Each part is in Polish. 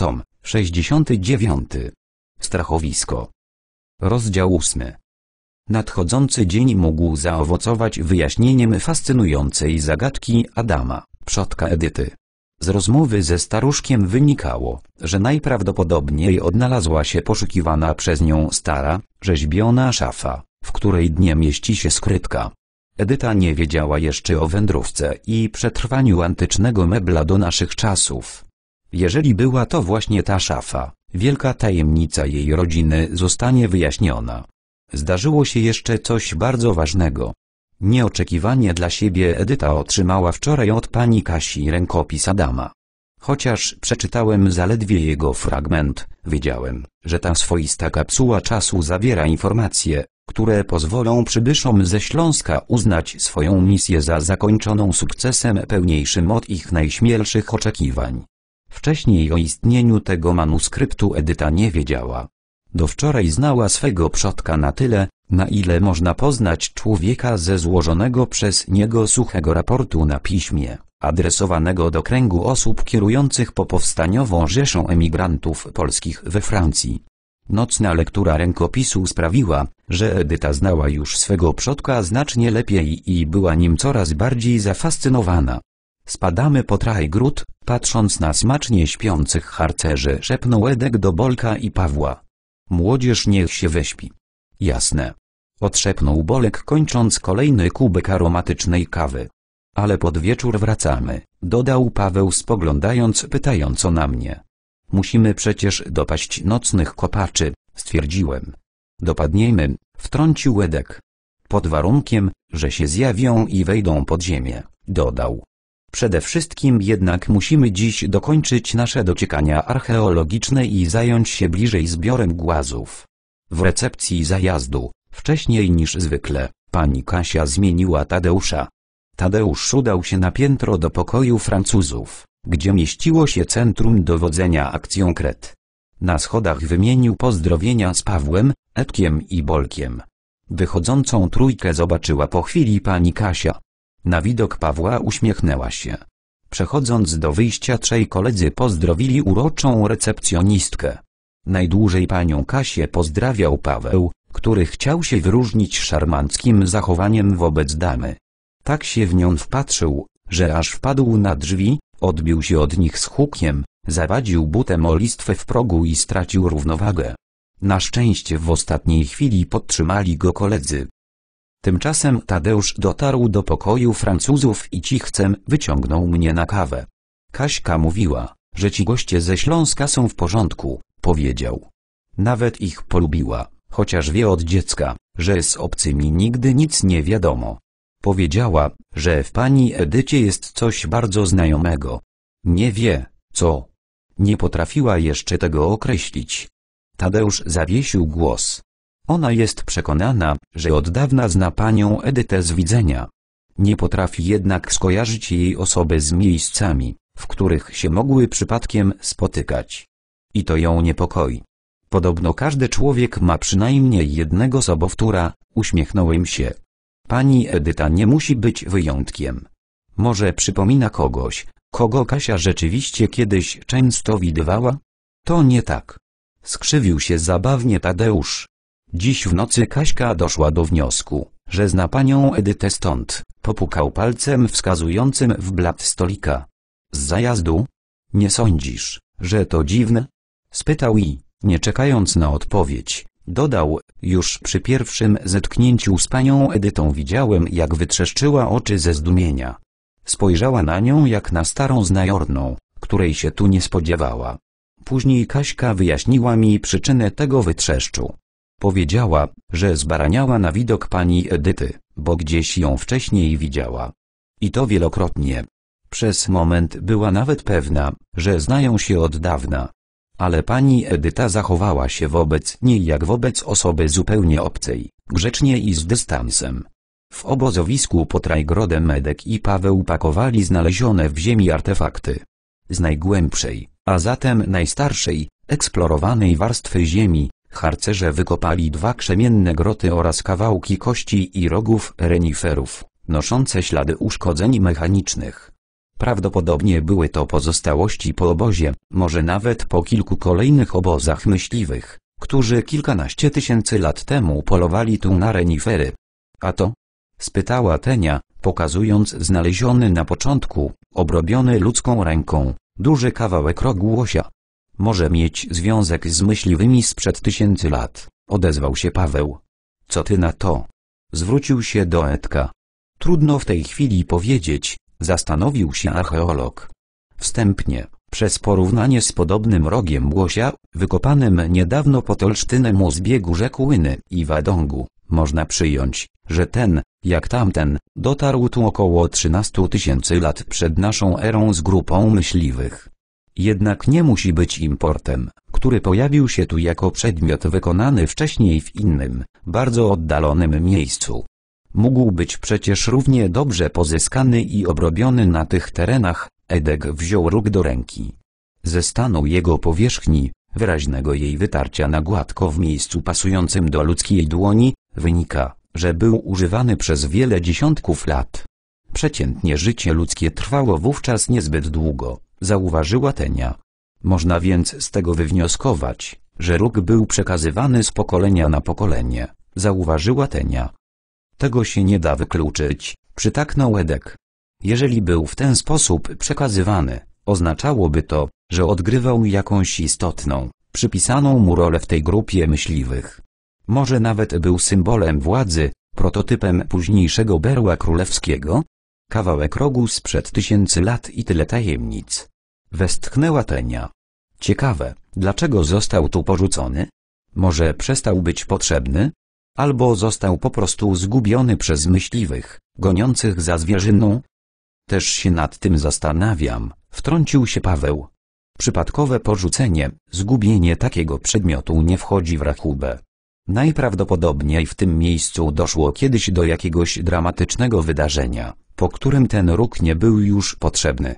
Tom 69. Strachowisko. Rozdział 8. Nadchodzący dzień mógł zaowocować wyjaśnieniem fascynującej zagadki Adama, przodka Edyty. Z rozmowy ze staruszkiem wynikało, że najprawdopodobniej odnalazła się poszukiwana przez nią stara, rzeźbiona szafa, w której dnie mieści się skrytka. Edyta nie wiedziała jeszcze o wędrówce i przetrwaniu antycznego mebla do naszych czasów. Jeżeli była to właśnie ta szafa, wielka tajemnica jej rodziny zostanie wyjaśniona. Zdarzyło się jeszcze coś bardzo ważnego. Nieoczekiwanie dla siebie Edyta otrzymała wczoraj od pani Kasi rękopis Adama. Chociaż przeczytałem zaledwie jego fragment, wiedziałem, że ta swoista kapsuła czasu zawiera informacje, które pozwolą przybyszom ze Śląska uznać swoją misję za zakończoną sukcesem pełniejszym od ich najśmielszych oczekiwań. Wcześniej o istnieniu tego manuskryptu Edyta nie wiedziała. Do wczoraj znała swego przodka na tyle, na ile można poznać człowieka ze złożonego przez niego suchego raportu na piśmie, adresowanego do kręgu osób kierujących po powstaniową rzeszą emigrantów polskich we Francji. Nocna lektura rękopisu sprawiła, że Edyta znała już swego przodka znacznie lepiej i była nim coraz bardziej zafascynowana. Spadamy po Trajgród, patrząc na smacznie śpiących harcerzy szepnął Edek do Bolka i Pawła. Młodzież niech się wyśpi. Jasne. Odszepnął Bolek kończąc kolejny kubek aromatycznej kawy. Ale pod wieczór wracamy, dodał Paweł spoglądając pytająco na mnie. Musimy przecież dopaść nocnych kopaczy, stwierdziłem. Dopadniemy, wtrącił Edek. Pod warunkiem, że się zjawią i wejdą pod ziemię, dodał. Przede wszystkim jednak musimy dziś dokończyć nasze dociekania archeologiczne i zająć się bliżej zbiorem głazów. W recepcji zajazdu, wcześniej niż zwykle, pani Kasia zmieniła Tadeusza. Tadeusz udał się na piętro do pokoju Francuzów, gdzie mieściło się centrum dowodzenia akcją Kret. Na schodach wymienił pozdrowienia z Pawłem, Edkiem i Bolkiem. Wychodzącą trójkę zobaczyła po chwili pani Kasia. Na widok Pawła uśmiechnęła się. Przechodząc do wyjścia trzej koledzy pozdrowili uroczą recepcjonistkę. Najdłużej panią Kasię pozdrawiał Paweł, który chciał się wyróżnić szarmanckim zachowaniem wobec damy. Tak się w nią wpatrzył, że aż wpadł na drzwi, odbił się od nich z hukiem, zawadził butem o listwę w progu i stracił równowagę. Na szczęście w ostatniej chwili podtrzymali go koledzy. Tymczasem Tadeusz dotarł do pokoju Francuzów i cichcem wyciągnął mnie na kawę. Kaśka mówiła, że ci goście ze Śląska są w porządku, powiedział. Nawet ich polubiła, chociaż wie od dziecka, że z obcymi nigdy nic nie wiadomo. Powiedziała, że w pani Edycie jest coś bardzo znajomego. Nie wie, co. Nie potrafiła jeszcze tego określić. Tadeusz zawiesił głos. Ona jest przekonana, że od dawna zna panią Edytę z widzenia. Nie potrafi jednak skojarzyć jej osoby z miejscami, w których się mogły przypadkiem spotykać. I to ją niepokoi. Podobno każdy człowiek ma przynajmniej jednego sobowtóra, uśmiechnąłem się. Pani Edyta nie musi być wyjątkiem. Może przypomina kogoś, kogo Kasia rzeczywiście kiedyś często widywała? To nie tak. Skrzywił się zabawnie Tadeusz. Dziś w nocy Kaśka doszła do wniosku, że zna panią Edytę stąd, popukał palcem wskazującym w blat stolika. Z zajazdu? Nie sądzisz, że to dziwne? Spytał i, nie czekając na odpowiedź, dodał, już przy pierwszym zetknięciu z panią Edytą widziałem jak wytrzeszczyła oczy ze zdumienia. Spojrzała na nią jak na starą znajorną, której się tu nie spodziewała. Później Kaśka wyjaśniła mi przyczynę tego wytrzeszczu. Powiedziała, że zbaraniała na widok pani Edyty, bo gdzieś ją wcześniej widziała. I to wielokrotnie. Przez moment była nawet pewna, że znają się od dawna. Ale pani Edyta zachowała się wobec niej jak wobec osoby zupełnie obcej, grzecznie i z dystansem. W obozowisku pod Trajgrodem Medek i Paweł pakowali znalezione w ziemi artefakty. Z najgłębszej, a zatem najstarszej, eksplorowanej warstwy ziemi, Harcerze wykopali dwa krzemienne groty oraz kawałki kości i rogów reniferów, noszące ślady uszkodzeń mechanicznych. Prawdopodobnie były to pozostałości po obozie, może nawet po kilku kolejnych obozach myśliwych, którzy kilkanaście tysięcy lat temu polowali tu na renifery. A to? spytała Tenia, pokazując znaleziony na początku, obrobiony ludzką ręką, duży kawałek rogu łosia może mieć związek z myśliwymi sprzed tysięcy lat, odezwał się Paweł. Co ty na to? Zwrócił się do Edka. Trudno w tej chwili powiedzieć, zastanowił się archeolog. Wstępnie, przez porównanie z podobnym rogiem łosia, wykopanym niedawno pod Olsztynem u zbiegu rzek Łyny i Wadągu, można przyjąć, że ten, jak tamten, dotarł tu około 13 tysięcy lat przed naszą erą z grupą myśliwych jednak nie musi być importem, który pojawił się tu jako przedmiot wykonany wcześniej w innym, bardzo oddalonym miejscu. Mógł być przecież równie dobrze pozyskany i obrobiony na tych terenach, Edek wziął róg do ręki. Ze stanu jego powierzchni, wyraźnego jej wytarcia na gładko w miejscu pasującym do ludzkiej dłoni, wynika, że był używany przez wiele dziesiątków lat. Przeciętnie życie ludzkie trwało wówczas niezbyt długo zauważyła Tenia. Można więc z tego wywnioskować, że róg był przekazywany z pokolenia na pokolenie, zauważyła Tenia. Tego się nie da wykluczyć, przytaknął Edek. Jeżeli był w ten sposób przekazywany, oznaczałoby to, że odgrywał jakąś istotną, przypisaną mu rolę w tej grupie myśliwych. Może nawet był symbolem władzy, prototypem późniejszego berła królewskiego? Kawałek rogu sprzed tysięcy lat i tyle tajemnic. Westchnęła Tenia. Ciekawe, dlaczego został tu porzucony? Może przestał być potrzebny? Albo został po prostu zgubiony przez myśliwych, goniących za zwierzyną? Też się nad tym zastanawiam, wtrącił się Paweł. Przypadkowe porzucenie, zgubienie takiego przedmiotu nie wchodzi w rachubę. Najprawdopodobniej w tym miejscu doszło kiedyś do jakiegoś dramatycznego wydarzenia, po którym ten róg nie był już potrzebny.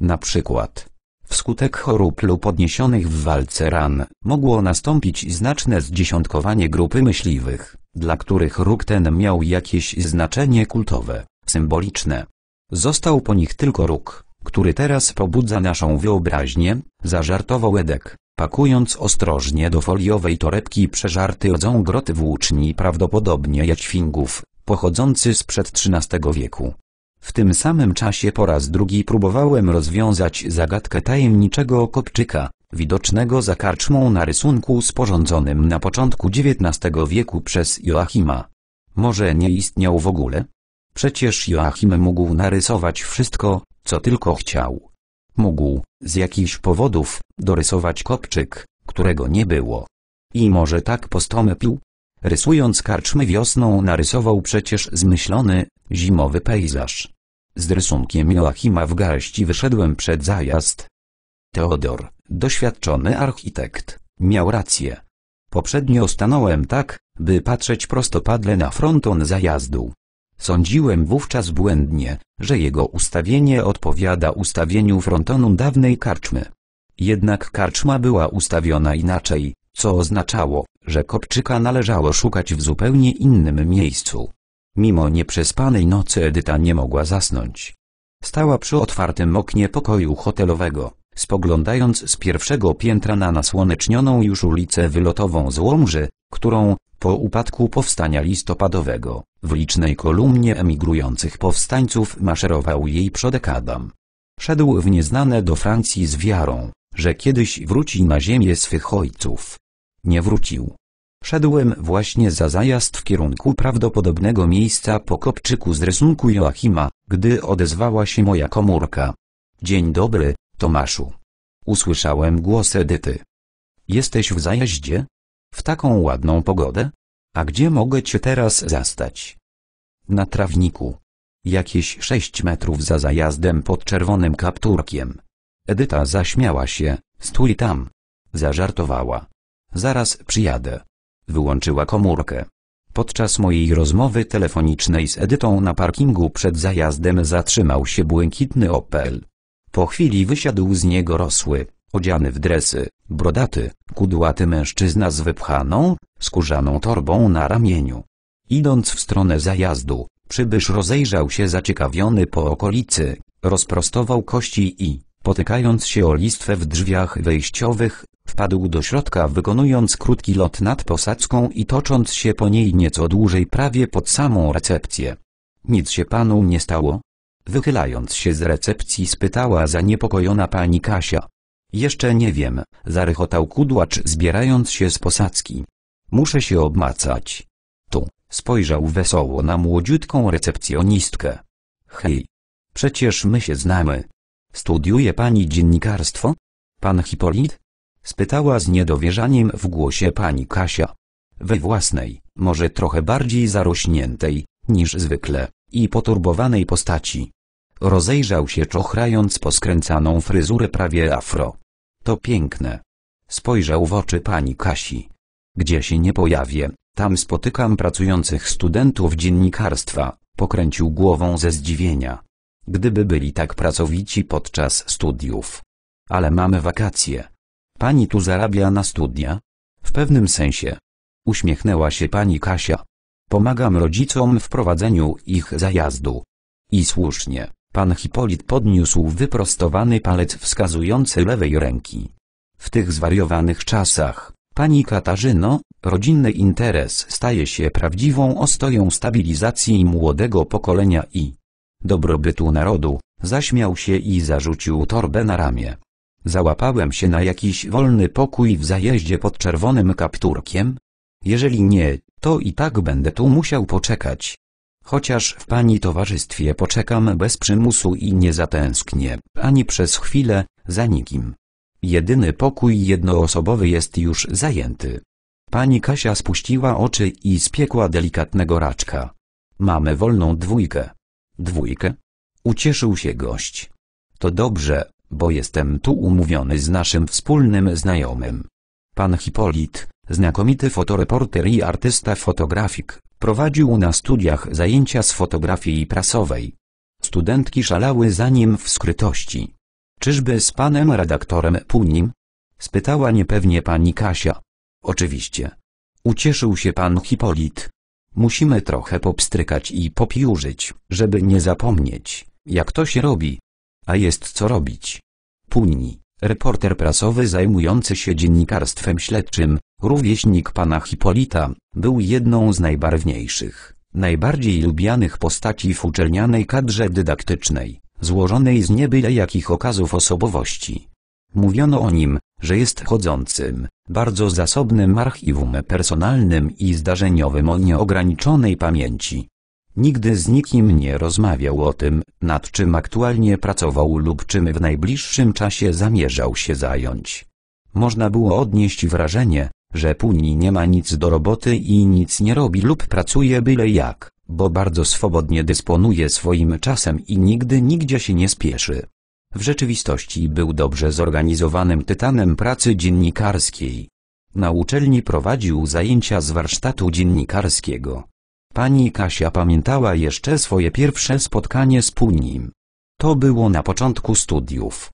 Na przykład, wskutek chorób lub odniesionych w walce ran, mogło nastąpić znaczne zdziesiątkowanie grupy myśliwych, dla których róg ten miał jakieś znaczenie kultowe, symboliczne. Został po nich tylko róg, który teraz pobudza naszą wyobraźnię, zażartował Edek pakując ostrożnie do foliowej torebki przeżarty odzą groty włóczni prawdopodobnie jaćwingów, pochodzący sprzed XIII wieku. W tym samym czasie po raz drugi próbowałem rozwiązać zagadkę tajemniczego kopczyka, widocznego za karczmą na rysunku sporządzonym na początku XIX wieku przez Joachima. Może nie istniał w ogóle? Przecież Joachim mógł narysować wszystko, co tylko chciał. Mógł, z jakichś powodów, dorysować kopczyk, którego nie było. I może tak postąpił? Rysując karczmy wiosną narysował przecież zmyślony, zimowy pejzaż. Z rysunkiem Joachima w garści wyszedłem przed zajazd. Teodor, doświadczony architekt, miał rację. Poprzednio stanąłem tak, by patrzeć prostopadle na fronton zajazdu. Sądziłem wówczas błędnie, że jego ustawienie odpowiada ustawieniu frontonu dawnej karczmy. Jednak karczma była ustawiona inaczej, co oznaczało, że kopczyka należało szukać w zupełnie innym miejscu. Mimo nieprzespanej nocy Edyta nie mogła zasnąć. Stała przy otwartym oknie pokoju hotelowego, spoglądając z pierwszego piętra na nasłonecznioną już ulicę wylotową z Łomży, którą, po upadku powstania listopadowego, w licznej kolumnie emigrujących powstańców maszerował jej przodek Adam. Szedł w nieznane do Francji z wiarą, że kiedyś wróci na ziemię swych ojców. Nie wrócił. Szedłem właśnie za zajazd w kierunku prawdopodobnego miejsca po kopczyku z rysunku Joachima, gdy odezwała się moja komórka. Dzień dobry, Tomaszu. Usłyszałem głos Edyty. Jesteś w zajazdzie? W taką ładną pogodę? A gdzie mogę cię teraz zastać? Na trawniku. Jakieś sześć metrów za zajazdem pod czerwonym kapturkiem. Edyta zaśmiała się, stój tam. Zażartowała. Zaraz przyjadę. Wyłączyła komórkę. Podczas mojej rozmowy telefonicznej z Edytą na parkingu przed zajazdem zatrzymał się błękitny Opel. Po chwili wysiadł z niego rosły, odziany w dresy, brodaty, kudłaty mężczyzna z wypchaną, skórzaną torbą na ramieniu. Idąc w stronę zajazdu, przybysz rozejrzał się zaciekawiony po okolicy, rozprostował kości i, potykając się o listwę w drzwiach wejściowych, Wpadł do środka wykonując krótki lot nad posadzką i tocząc się po niej nieco dłużej prawie pod samą recepcję. Nic się panu nie stało? Wychylając się z recepcji spytała zaniepokojona pani Kasia. Jeszcze nie wiem, zarychotał kudłacz zbierając się z posadzki. Muszę się obmacać. Tu, spojrzał wesoło na młodziutką recepcjonistkę. Hej. Przecież my się znamy. Studiuje pani dziennikarstwo? Pan Hipolit? spytała z niedowierzaniem w głosie pani Kasia. We własnej, może trochę bardziej zarośniętej, niż zwykle, i poturbowanej postaci. Rozejrzał się czochrając poskręcaną fryzurę prawie afro. To piękne. Spojrzał w oczy pani Kasi. Gdzie się nie pojawię, tam spotykam pracujących studentów dziennikarstwa, pokręcił głową ze zdziwienia. Gdyby byli tak pracowici podczas studiów. Ale mamy wakacje Pani tu zarabia na studnia? W pewnym sensie. Uśmiechnęła się pani Kasia. Pomagam rodzicom w prowadzeniu ich zajazdu. I słusznie, pan Hipolit podniósł wyprostowany palec wskazujący lewej ręki. W tych zwariowanych czasach, pani Katarzyno, rodzinny interes staje się prawdziwą ostoją stabilizacji młodego pokolenia i dobrobytu narodu, zaśmiał się i zarzucił torbę na ramię. Załapałem się na jakiś wolny pokój w zajeździe pod czerwonym kapturkiem? Jeżeli nie, to i tak będę tu musiał poczekać. Chociaż w pani towarzystwie poczekam bez przymusu i nie zatęsknię, ani przez chwilę, za nikim. Jedyny pokój jednoosobowy jest już zajęty. Pani Kasia spuściła oczy i spiekła delikatnego raczka. Mamy wolną dwójkę. Dwójkę? Ucieszył się gość. To dobrze, bo jestem tu umówiony z naszym wspólnym znajomym. Pan Hipolit, znakomity fotoreporter i artysta fotografik, prowadził na studiach zajęcia z fotografii prasowej. Studentki szalały za nim w skrytości. Czyżby z panem redaktorem Punim? Spytała niepewnie pani Kasia. Oczywiście. Ucieszył się pan Hipolit. Musimy trochę popstrykać i popiórzyć, żeby nie zapomnieć, jak to się robi. A jest co robić. Punni, reporter prasowy zajmujący się dziennikarstwem śledczym, rówieśnik pana Hipolita, był jedną z najbarwniejszych, najbardziej lubianych postaci w uczelnianej kadrze dydaktycznej, złożonej z niebyle jakich okazów osobowości. Mówiono o nim, że jest chodzącym, bardzo zasobnym archiwum personalnym i zdarzeniowym o nieograniczonej pamięci. Nigdy z nikim nie rozmawiał o tym, nad czym aktualnie pracował lub czym w najbliższym czasie zamierzał się zająć. Można było odnieść wrażenie, że Puni nie ma nic do roboty i nic nie robi lub pracuje byle jak, bo bardzo swobodnie dysponuje swoim czasem i nigdy nigdzie się nie spieszy. W rzeczywistości był dobrze zorganizowanym tytanem pracy dziennikarskiej. Na uczelni prowadził zajęcia z warsztatu dziennikarskiego, Pani Kasia pamiętała jeszcze swoje pierwsze spotkanie z Punim. To było na początku studiów.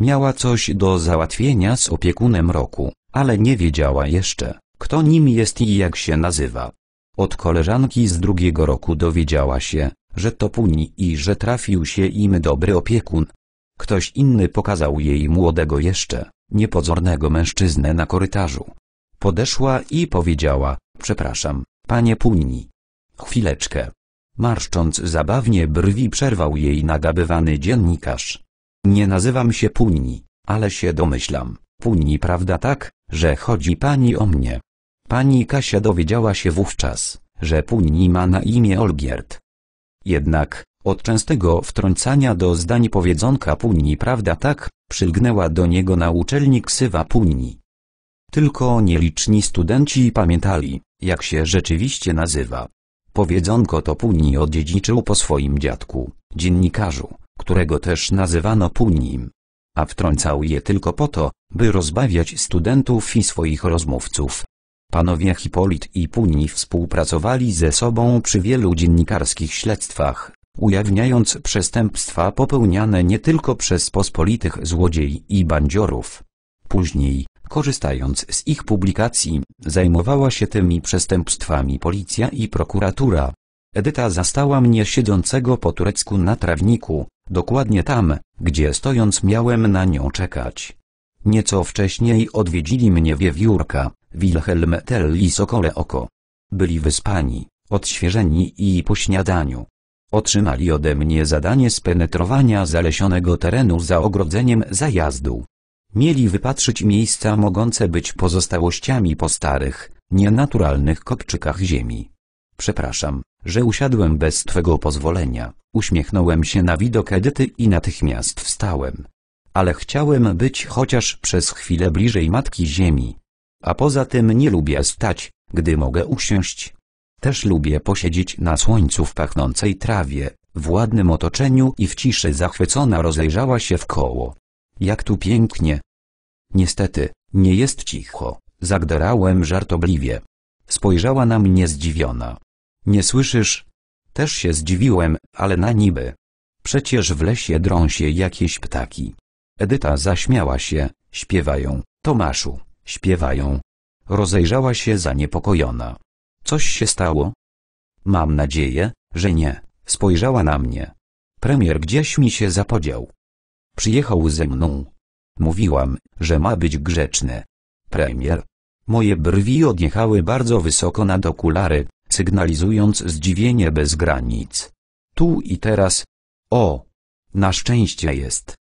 Miała coś do załatwienia z opiekunem roku, ale nie wiedziała jeszcze, kto nim jest i jak się nazywa. Od koleżanki z drugiego roku dowiedziała się, że to Puni i że trafił się im dobry opiekun. Ktoś inny pokazał jej młodego jeszcze, niepozornego mężczyznę na korytarzu. Podeszła i powiedziała, przepraszam, panie Puni. Chwileczkę. Marszcząc zabawnie brwi przerwał jej nagabywany dziennikarz. Nie nazywam się Punni, ale się domyślam. Punni prawda tak, że chodzi pani o mnie. Pani Kasia dowiedziała się wówczas, że Punni ma na imię Olgierd. Jednak, od częstego wtrącania do zdań powiedzonka Punni prawda tak, przylgnęła do niego nauczelnik Sywa ksywa Tylko nieliczni studenci pamiętali, jak się rzeczywiście nazywa. Powiedzonko to Puni odziedziczył po swoim dziadku, dziennikarzu, którego też nazywano Punim. A wtrącał je tylko po to, by rozbawiać studentów i swoich rozmówców. Panowie Hipolit i Puni współpracowali ze sobą przy wielu dziennikarskich śledztwach, ujawniając przestępstwa popełniane nie tylko przez pospolitych złodziei i bandziorów. Później, Korzystając z ich publikacji, zajmowała się tymi przestępstwami policja i prokuratura. Edyta zastała mnie siedzącego po turecku na trawniku, dokładnie tam, gdzie stojąc miałem na nią czekać. Nieco wcześniej odwiedzili mnie wiewiórka, Wilhelm Tell i Sokole Oko. Byli wyspani, odświeżeni i po śniadaniu. Otrzymali ode mnie zadanie spenetrowania zalesionego terenu za ogrodzeniem zajazdu. Mieli wypatrzyć miejsca mogące być pozostałościami po starych, nienaturalnych kopczykach ziemi. Przepraszam, że usiadłem bez twego pozwolenia, uśmiechnąłem się na widok Edyty i natychmiast wstałem. Ale chciałem być chociaż przez chwilę bliżej Matki Ziemi. A poza tym nie lubię stać, gdy mogę usiąść. Też lubię posiedzieć na słońcu w pachnącej trawie, w ładnym otoczeniu i w ciszy zachwycona rozejrzała się w koło. Jak tu pięknie, Niestety, nie jest cicho, zagderałem żartobliwie. Spojrzała na mnie zdziwiona. Nie słyszysz? Też się zdziwiłem, ale na niby. Przecież w lesie drą się jakieś ptaki. Edyta zaśmiała się, śpiewają, Tomaszu, śpiewają. Rozejrzała się zaniepokojona. Coś się stało? Mam nadzieję, że nie, spojrzała na mnie. Premier gdzieś mi się zapodział. Przyjechał ze mną, Mówiłam, że ma być grzeczny. Premier. Moje brwi odjechały bardzo wysoko nad okulary, sygnalizując zdziwienie bez granic. Tu i teraz. O! Na szczęście jest.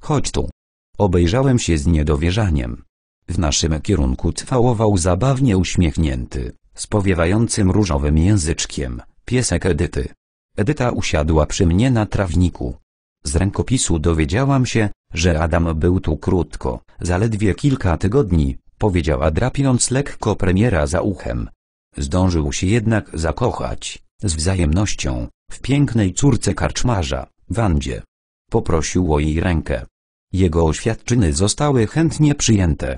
Chodź tu. Obejrzałem się z niedowierzaniem. W naszym kierunku trwałował zabawnie uśmiechnięty, spowiewającym różowym języczkiem, piesek Edyty. Edyta usiadła przy mnie na trawniku. Z rękopisu dowiedziałam się, że Adam był tu krótko, zaledwie kilka tygodni, powiedziała drapiąc lekko premiera za uchem. Zdążył się jednak zakochać, z wzajemnością, w pięknej córce karczmarza, Wandzie. Poprosił o jej rękę. Jego oświadczyny zostały chętnie przyjęte.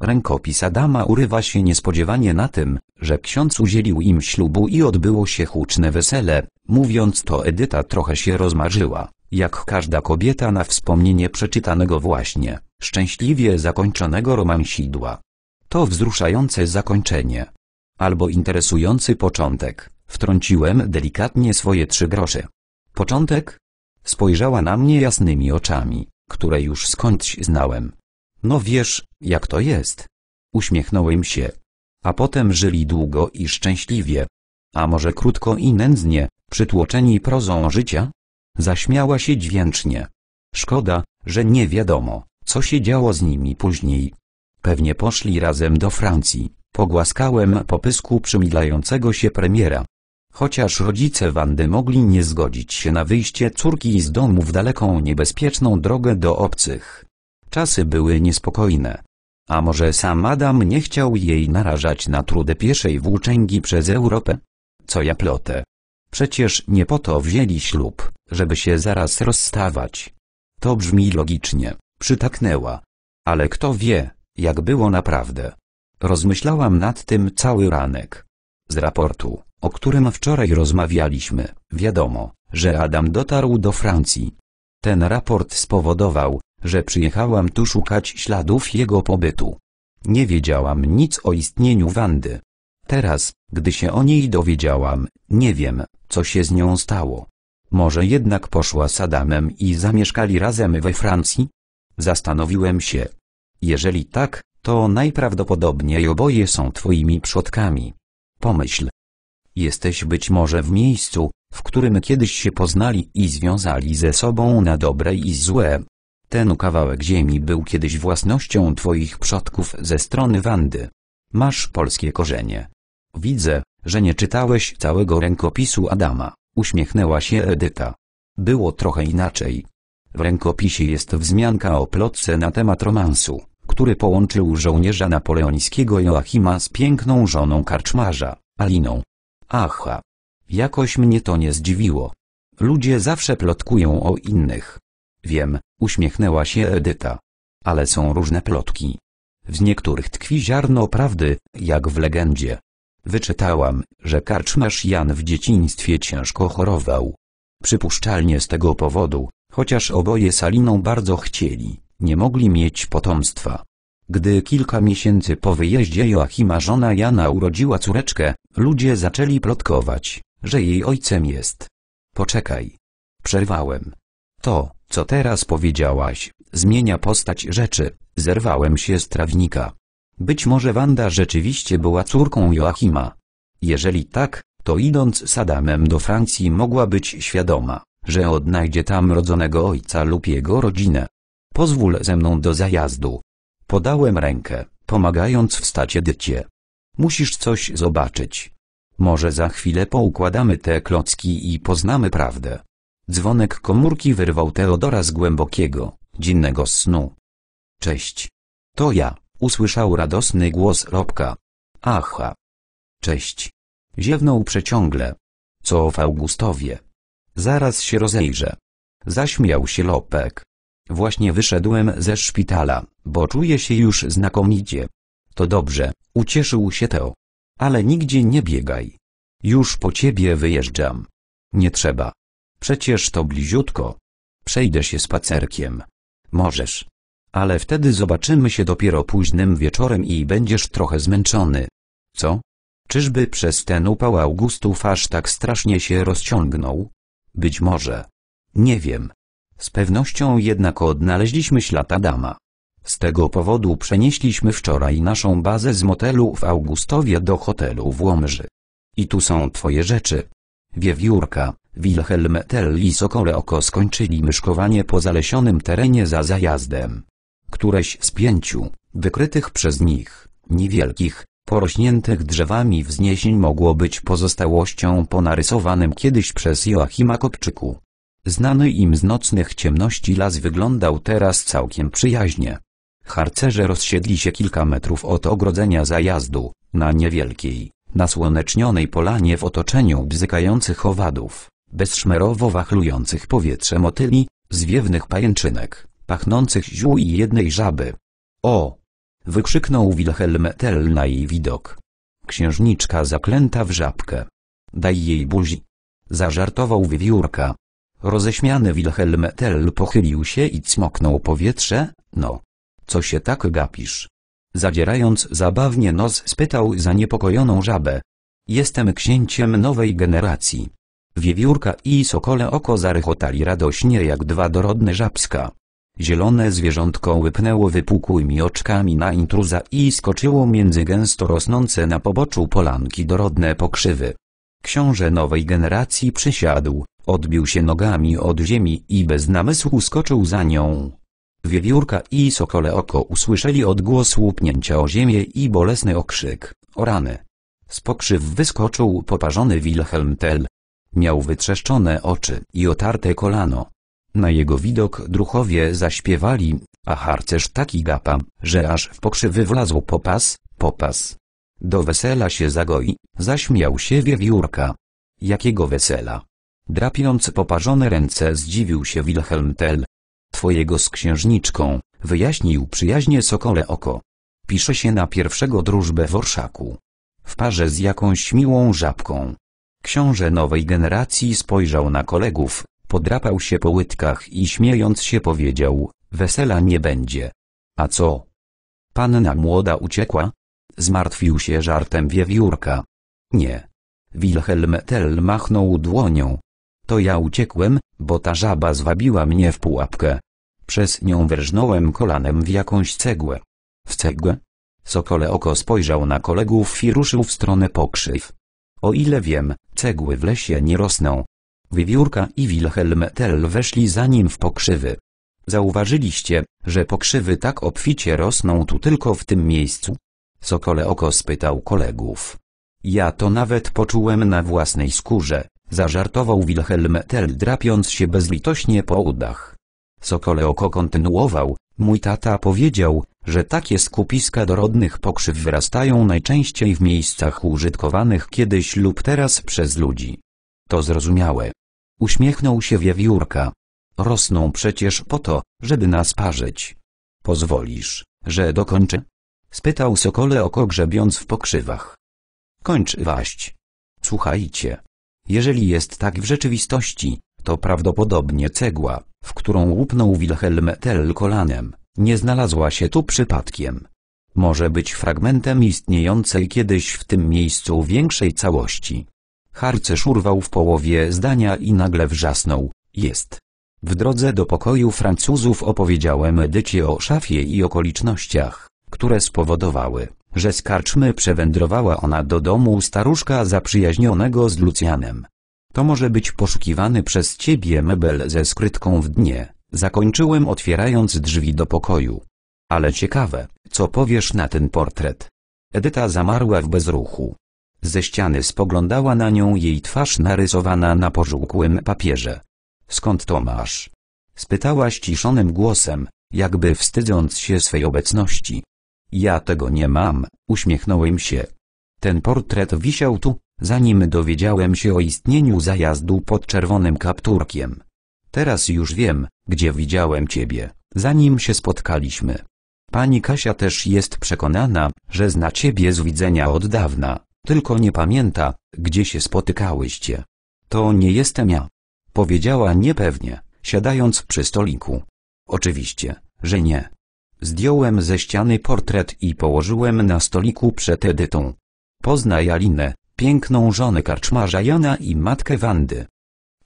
Rękopis Adama urywa się niespodziewanie na tym, że ksiądz udzielił im ślubu i odbyło się huczne wesele, mówiąc to Edyta trochę się rozmarzyła. Jak każda kobieta na wspomnienie przeczytanego właśnie, szczęśliwie zakończonego romansidła. To wzruszające zakończenie. Albo interesujący początek, wtrąciłem delikatnie swoje trzy grosze. Początek? Spojrzała na mnie jasnymi oczami, które już skądś znałem. No wiesz, jak to jest. Uśmiechnąłem się. A potem żyli długo i szczęśliwie. A może krótko i nędznie, przytłoczeni prozą życia? Zaśmiała się dźwięcznie. Szkoda, że nie wiadomo, co się działo z nimi później. Pewnie poszli razem do Francji. Pogłaskałem po pysku przymilającego się premiera. Chociaż rodzice Wandy mogli nie zgodzić się na wyjście córki z domu w daleką niebezpieczną drogę do obcych. Czasy były niespokojne. A może sam Adam nie chciał jej narażać na trudy pieszej włóczęgi przez Europę? Co ja plotę? Przecież nie po to wzięli ślub, żeby się zaraz rozstawać. To brzmi logicznie, przytaknęła. Ale kto wie, jak było naprawdę. Rozmyślałam nad tym cały ranek. Z raportu, o którym wczoraj rozmawialiśmy, wiadomo, że Adam dotarł do Francji. Ten raport spowodował, że przyjechałam tu szukać śladów jego pobytu. Nie wiedziałam nic o istnieniu Wandy. Teraz, gdy się o niej dowiedziałam, nie wiem, co się z nią stało. Może jednak poszła z Adamem i zamieszkali razem we Francji? Zastanowiłem się. Jeżeli tak, to najprawdopodobniej oboje są twoimi przodkami. Pomyśl. Jesteś być może w miejscu, w którym kiedyś się poznali i związali ze sobą na dobre i złe. Ten kawałek ziemi był kiedyś własnością twoich przodków ze strony Wandy. Masz polskie korzenie. Widzę, że nie czytałeś całego rękopisu Adama, uśmiechnęła się Edyta. Było trochę inaczej. W rękopisie jest wzmianka o plotce na temat romansu, który połączył żołnierza napoleońskiego Joachima z piękną żoną karczmarza, Aliną. Aha. Jakoś mnie to nie zdziwiło. Ludzie zawsze plotkują o innych. Wiem, uśmiechnęła się Edyta. Ale są różne plotki. W niektórych tkwi ziarno prawdy, jak w legendzie. Wyczytałam, że karczmarz Jan w dzieciństwie ciężko chorował. Przypuszczalnie z tego powodu, chociaż oboje Saliną bardzo chcieli, nie mogli mieć potomstwa. Gdy kilka miesięcy po wyjeździe Joachima żona Jana urodziła córeczkę, ludzie zaczęli plotkować, że jej ojcem jest. Poczekaj. Przerwałem. To, co teraz powiedziałaś, zmienia postać rzeczy, zerwałem się z trawnika. Być może Wanda rzeczywiście była córką Joachima. Jeżeli tak, to idąc z Adamem do Francji mogła być świadoma, że odnajdzie tam rodzonego ojca lub jego rodzinę. Pozwól ze mną do zajazdu. Podałem rękę, pomagając wstać Edycie. Musisz coś zobaczyć. Może za chwilę poukładamy te klocki i poznamy prawdę. Dzwonek komórki wyrwał Teodora z głębokiego, dziennego snu. Cześć. To ja. Usłyszał radosny głos Robka. Aha. Cześć. Ziewnął przeciągle. Co w Augustowie? Zaraz się rozejrzę. Zaśmiał się Lopek. Właśnie wyszedłem ze szpitala, bo czuję się już znakomicie. To dobrze, ucieszył się Teo. Ale nigdzie nie biegaj. Już po ciebie wyjeżdżam. Nie trzeba. Przecież to bliziutko. Przejdę się spacerkiem. Możesz. Ale wtedy zobaczymy się dopiero późnym wieczorem i będziesz trochę zmęczony. Co? Czyżby przez ten upał Augustów aż tak strasznie się rozciągnął? Być może. Nie wiem. Z pewnością jednak odnaleźliśmy ślad Adama. Z tego powodu przenieśliśmy wczoraj naszą bazę z motelu w Augustowie do hotelu w Łomży. I tu są twoje rzeczy. Wiewiórka, Wilhelm Tell i Sokole Oko skończyli myszkowanie po zalesionym terenie za zajazdem. Któreś z pięciu, wykrytych przez nich, niewielkich, porośniętych drzewami wzniesień mogło być pozostałością po narysowanym kiedyś przez Joachima Kopczyku. Znany im z nocnych ciemności las wyglądał teraz całkiem przyjaźnie. Harcerze rozsiedli się kilka metrów od ogrodzenia zajazdu, na niewielkiej, nasłonecznionej polanie w otoczeniu bzykających owadów, bezszmerowo wachlujących powietrze motyli, zwiewnych pajęczynek pachnących ziół i jednej żaby. O! wykrzyknął Wilhelm Tell na jej widok. Księżniczka zaklęta w żabkę. Daj jej buzi. Zażartował wiewiórka. Roześmiany Wilhelm Tell pochylił się i cmoknął powietrze, no. Co się tak gapisz? Zadzierając zabawnie nos spytał zaniepokojoną żabę. Jestem księciem nowej generacji. Wiewiórka i sokole oko zarychotali radośnie jak dwa dorodne żabska. Zielone zwierzątko łypnęło wypukłymi oczkami na intruza i skoczyło między gęsto rosnące na poboczu polanki dorodne pokrzywy. Książę nowej generacji przysiadł, odbił się nogami od ziemi i bez namysłu skoczył za nią. Wiewiórka i sokole oko usłyszeli odgłos łupnięcia o ziemię i bolesny okrzyk, o rany. Z pokrzyw wyskoczył poparzony Wilhelm Tell. Miał wytrzeszczone oczy i otarte kolano. Na jego widok druchowie zaśpiewali, a harcerz taki gapa, że aż w pokrzywy wlazł popas, popas. Do wesela się zagoi, zaśmiał się wiewiórka. Jakiego wesela? Drapiąc poparzone ręce zdziwił się Wilhelm Tell. Twojego z księżniczką, wyjaśnił przyjaźnie Sokole Oko. Pisze się na pierwszego drużbę w orszaku. W parze z jakąś miłą żabką. Książę nowej generacji spojrzał na kolegów, Podrapał się po łydkach i śmiejąc się powiedział, wesela nie będzie. A co? Panna młoda uciekła? Zmartwił się żartem wiewiórka. Nie. Wilhelm Tell machnął dłonią. To ja uciekłem, bo ta żaba zwabiła mnie w pułapkę. Przez nią wyrżnąłem kolanem w jakąś cegłę. W cegłę? Sokole oko spojrzał na kolegów i ruszył w stronę pokrzyw. O ile wiem, cegły w lesie nie rosną, Wiewiórka i Wilhelm Tell weszli za nim w pokrzywy. Zauważyliście, że pokrzywy tak obficie rosną tu tylko w tym miejscu? Sokole oko spytał kolegów. Ja to nawet poczułem na własnej skórze, zażartował Wilhelm Tell drapiąc się bezlitośnie po udach. Sokole oko kontynuował, mój tata powiedział, że takie skupiska dorodnych pokrzyw wyrastają najczęściej w miejscach użytkowanych kiedyś lub teraz przez ludzi. To zrozumiałe, Uśmiechnął się wiewiórka. Rosną przecież po to, żeby nas parzyć. Pozwolisz, że dokończę? Spytał sokole oko grzebiąc w pokrzywach. Kończ waść. Słuchajcie. Jeżeli jest tak w rzeczywistości, to prawdopodobnie cegła, w którą łupnął Wilhelm Tell kolanem, nie znalazła się tu przypadkiem. Może być fragmentem istniejącej kiedyś w tym miejscu większej całości. Harcerz urwał w połowie zdania i nagle wrzasnął. Jest. W drodze do pokoju Francuzów opowiedziałem Edycie o szafie i okolicznościach, które spowodowały, że z karczmy przewędrowała ona do domu staruszka zaprzyjaźnionego z Lucjanem. To może być poszukiwany przez ciebie mebel ze skrytką w dnie, zakończyłem otwierając drzwi do pokoju. Ale ciekawe, co powiesz na ten portret? Edyta zamarła w bezruchu. Ze ściany spoglądała na nią jej twarz narysowana na pożółkłym papierze. Skąd to masz? Spytała ściszonym głosem, jakby wstydząc się swej obecności. Ja tego nie mam, uśmiechnąłem się. Ten portret wisiał tu, zanim dowiedziałem się o istnieniu zajazdu pod czerwonym kapturkiem. Teraz już wiem, gdzie widziałem ciebie, zanim się spotkaliśmy. Pani Kasia też jest przekonana, że zna ciebie z widzenia od dawna. Tylko nie pamięta, gdzie się spotykałyście. To nie jestem ja. Powiedziała niepewnie, siadając przy stoliku. Oczywiście, że nie. Zdjąłem ze ściany portret i położyłem na stoliku przed Edytą. Poznaj Alinę, piękną żonę karczmarza Jana i matkę Wandy.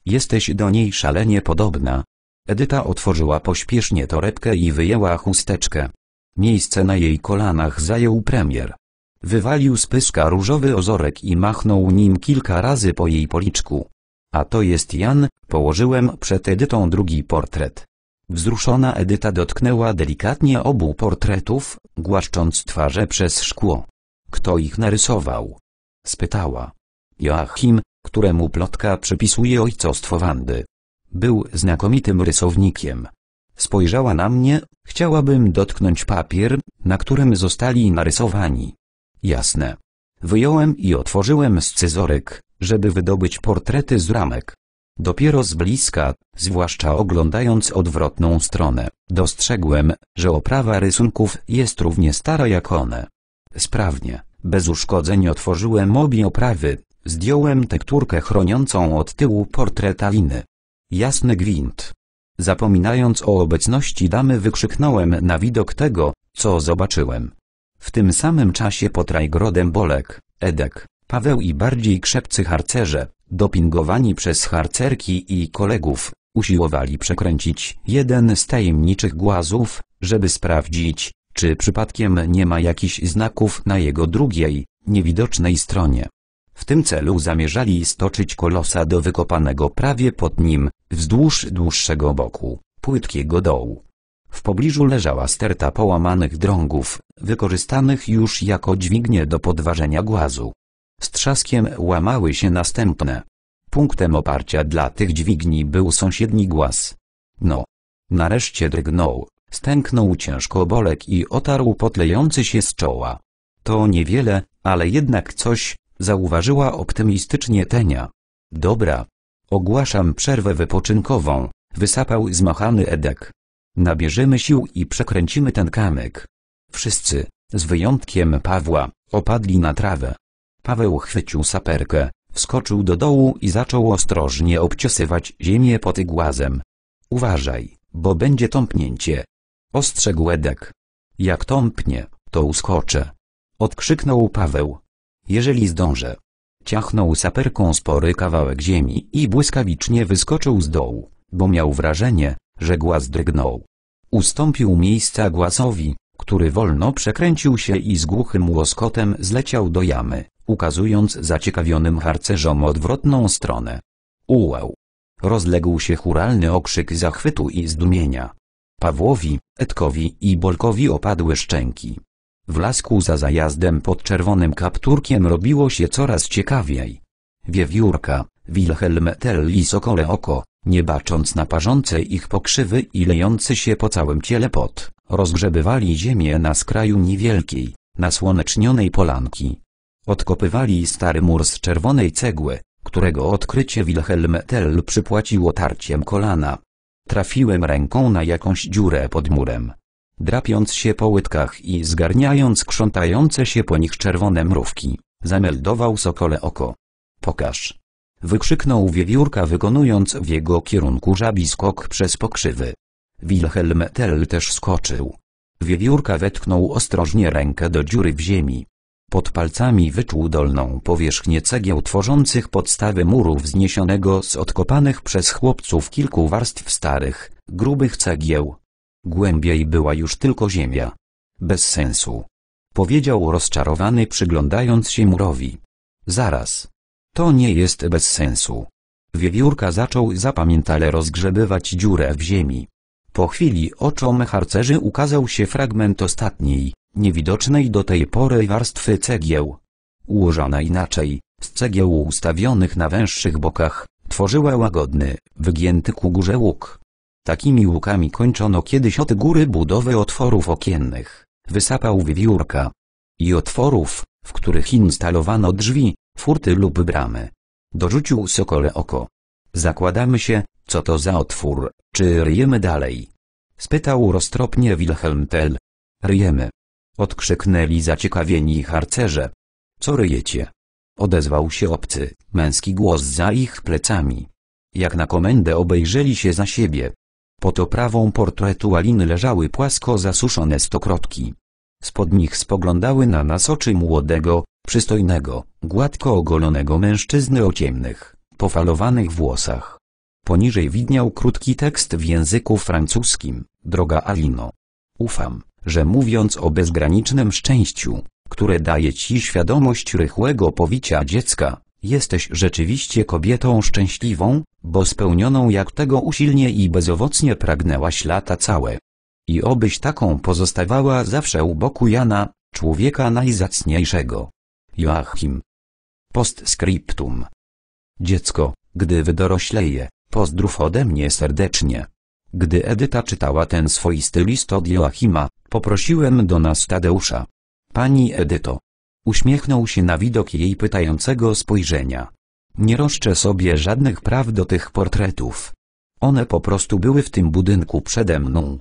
Jesteś do niej szalenie podobna. Edyta otworzyła pośpiesznie torebkę i wyjęła chusteczkę. Miejsce na jej kolanach zajął premier. Wywalił z pyska różowy ozorek i machnął nim kilka razy po jej policzku. A to jest Jan, położyłem przed Edytą drugi portret. Wzruszona Edyta dotknęła delikatnie obu portretów, głaszcząc twarze przez szkło. Kto ich narysował? Spytała. Joachim, któremu plotka przypisuje ojcostwo Wandy. Był znakomitym rysownikiem. Spojrzała na mnie, chciałabym dotknąć papier, na którym zostali narysowani. Jasne. Wyjąłem i otworzyłem scyzoryk, żeby wydobyć portrety z ramek. Dopiero z bliska, zwłaszcza oglądając odwrotną stronę, dostrzegłem, że oprawa rysunków jest równie stara jak one. Sprawnie, bez uszkodzeń otworzyłem obie oprawy, zdjąłem tekturkę chroniącą od tyłu portret Aliny. Jasny gwint. Zapominając o obecności damy wykrzyknąłem na widok tego, co zobaczyłem. W tym samym czasie Potrajgrodem Bolek, Edek, Paweł i bardziej krzepcy harcerze, dopingowani przez harcerki i kolegów, usiłowali przekręcić jeden z tajemniczych głazów, żeby sprawdzić, czy przypadkiem nie ma jakichś znaków na jego drugiej, niewidocznej stronie. W tym celu zamierzali stoczyć kolosa do wykopanego prawie pod nim, wzdłuż dłuższego boku, płytkiego dołu. W pobliżu leżała sterta połamanych drągów, wykorzystanych już jako dźwignie do podważenia głazu. Z trzaskiem łamały się następne. Punktem oparcia dla tych dźwigni był sąsiedni głaz. No. Nareszcie drgnął, stęknął ciężko bolek i otarł potlejący się z czoła. To niewiele, ale jednak coś, zauważyła optymistycznie Tenia. Dobra. Ogłaszam przerwę wypoczynkową, wysapał zmachany Edek. Nabierzemy sił i przekręcimy ten kamyk. Wszyscy, z wyjątkiem Pawła, opadli na trawę. Paweł chwycił saperkę, wskoczył do dołu i zaczął ostrożnie obciosywać ziemię głazem. Uważaj, bo będzie tąpnięcie. Ostrzegł Edek. Jak tąpnie, to uskoczę. Odkrzyknął Paweł. Jeżeli zdążę. Ciachnął saperką spory kawałek ziemi i błyskawicznie wyskoczył z dołu, bo miał wrażenie, że głaz drgnął. Ustąpił miejsca głazowi, który wolno przekręcił się i z głuchym łoskotem zleciał do jamy, ukazując zaciekawionym harcerzom odwrotną stronę. Ułał! Rozległ się churalny okrzyk zachwytu i zdumienia. Pawłowi, Edkowi i Bolkowi opadły szczęki. W lasku za zajazdem pod czerwonym kapturkiem robiło się coraz ciekawiej. Wiewiórka, Wilhelm Tell i Sokole Oko, nie bacząc na parzące ich pokrzywy i lejący się po całym ciele pot, rozgrzebywali ziemię na skraju niewielkiej, nasłonecznionej polanki. Odkopywali stary mur z czerwonej cegły, którego odkrycie Wilhelm Tell przypłaciło tarciem kolana. Trafiłem ręką na jakąś dziurę pod murem. Drapiąc się po łydkach i zgarniając krzątające się po nich czerwone mrówki, zameldował sokole oko. Pokaż. Wykrzyknął wiewiórka wykonując w jego kierunku żabi skok przez pokrzywy. Wilhelm Tell też skoczył. Wiewiórka wetknął ostrożnie rękę do dziury w ziemi. Pod palcami wyczuł dolną powierzchnię cegieł tworzących podstawy muru wzniesionego z odkopanych przez chłopców kilku warstw starych, grubych cegieł. Głębiej była już tylko ziemia. Bez sensu. Powiedział rozczarowany przyglądając się murowi. Zaraz. To nie jest bez sensu. Wiewiórka zaczął zapamiętale rozgrzebywać dziurę w ziemi. Po chwili oczom harcerzy ukazał się fragment ostatniej, niewidocznej do tej pory warstwy cegieł. Ułożona inaczej, z cegieł ustawionych na węższych bokach, tworzyła łagodny, wygięty ku górze łuk. Takimi łukami kończono kiedyś od góry budowy otworów okiennych, wysapał wiewiórka. I otworów, w których instalowano drzwi, furty lub bramy. Dorzucił sokole oko. Zakładamy się, co to za otwór, czy ryjemy dalej? Spytał roztropnie Wilhelm Tell. Ryjemy. Odkrzyknęli zaciekawieni harcerze. Co ryjecie? Odezwał się obcy, męski głos za ich plecami. Jak na komendę obejrzeli się za siebie. Pod oprawą portretu Aliny leżały płasko zasuszone stokrotki. Spod nich spoglądały na nas oczy młodego, Przystojnego, gładko ogolonego mężczyzny o ciemnych, pofalowanych włosach. Poniżej widniał krótki tekst w języku francuskim, droga Alino. Ufam, że mówiąc o bezgranicznym szczęściu, które daje ci świadomość rychłego powicia dziecka, jesteś rzeczywiście kobietą szczęśliwą, bo spełnioną jak tego usilnie i bezowocnie pragnęłaś lata całe. I obyś taką pozostawała zawsze u boku Jana, człowieka najzacniejszego, Joachim. Postscriptum. Dziecko, gdy wydorośleje, pozdrów ode mnie serdecznie. Gdy Edyta czytała ten swoisty list od Joachima, poprosiłem do nas Tadeusza. Pani Edyto. Uśmiechnął się na widok jej pytającego spojrzenia. Nie roszczę sobie żadnych praw do tych portretów. One po prostu były w tym budynku przede mną.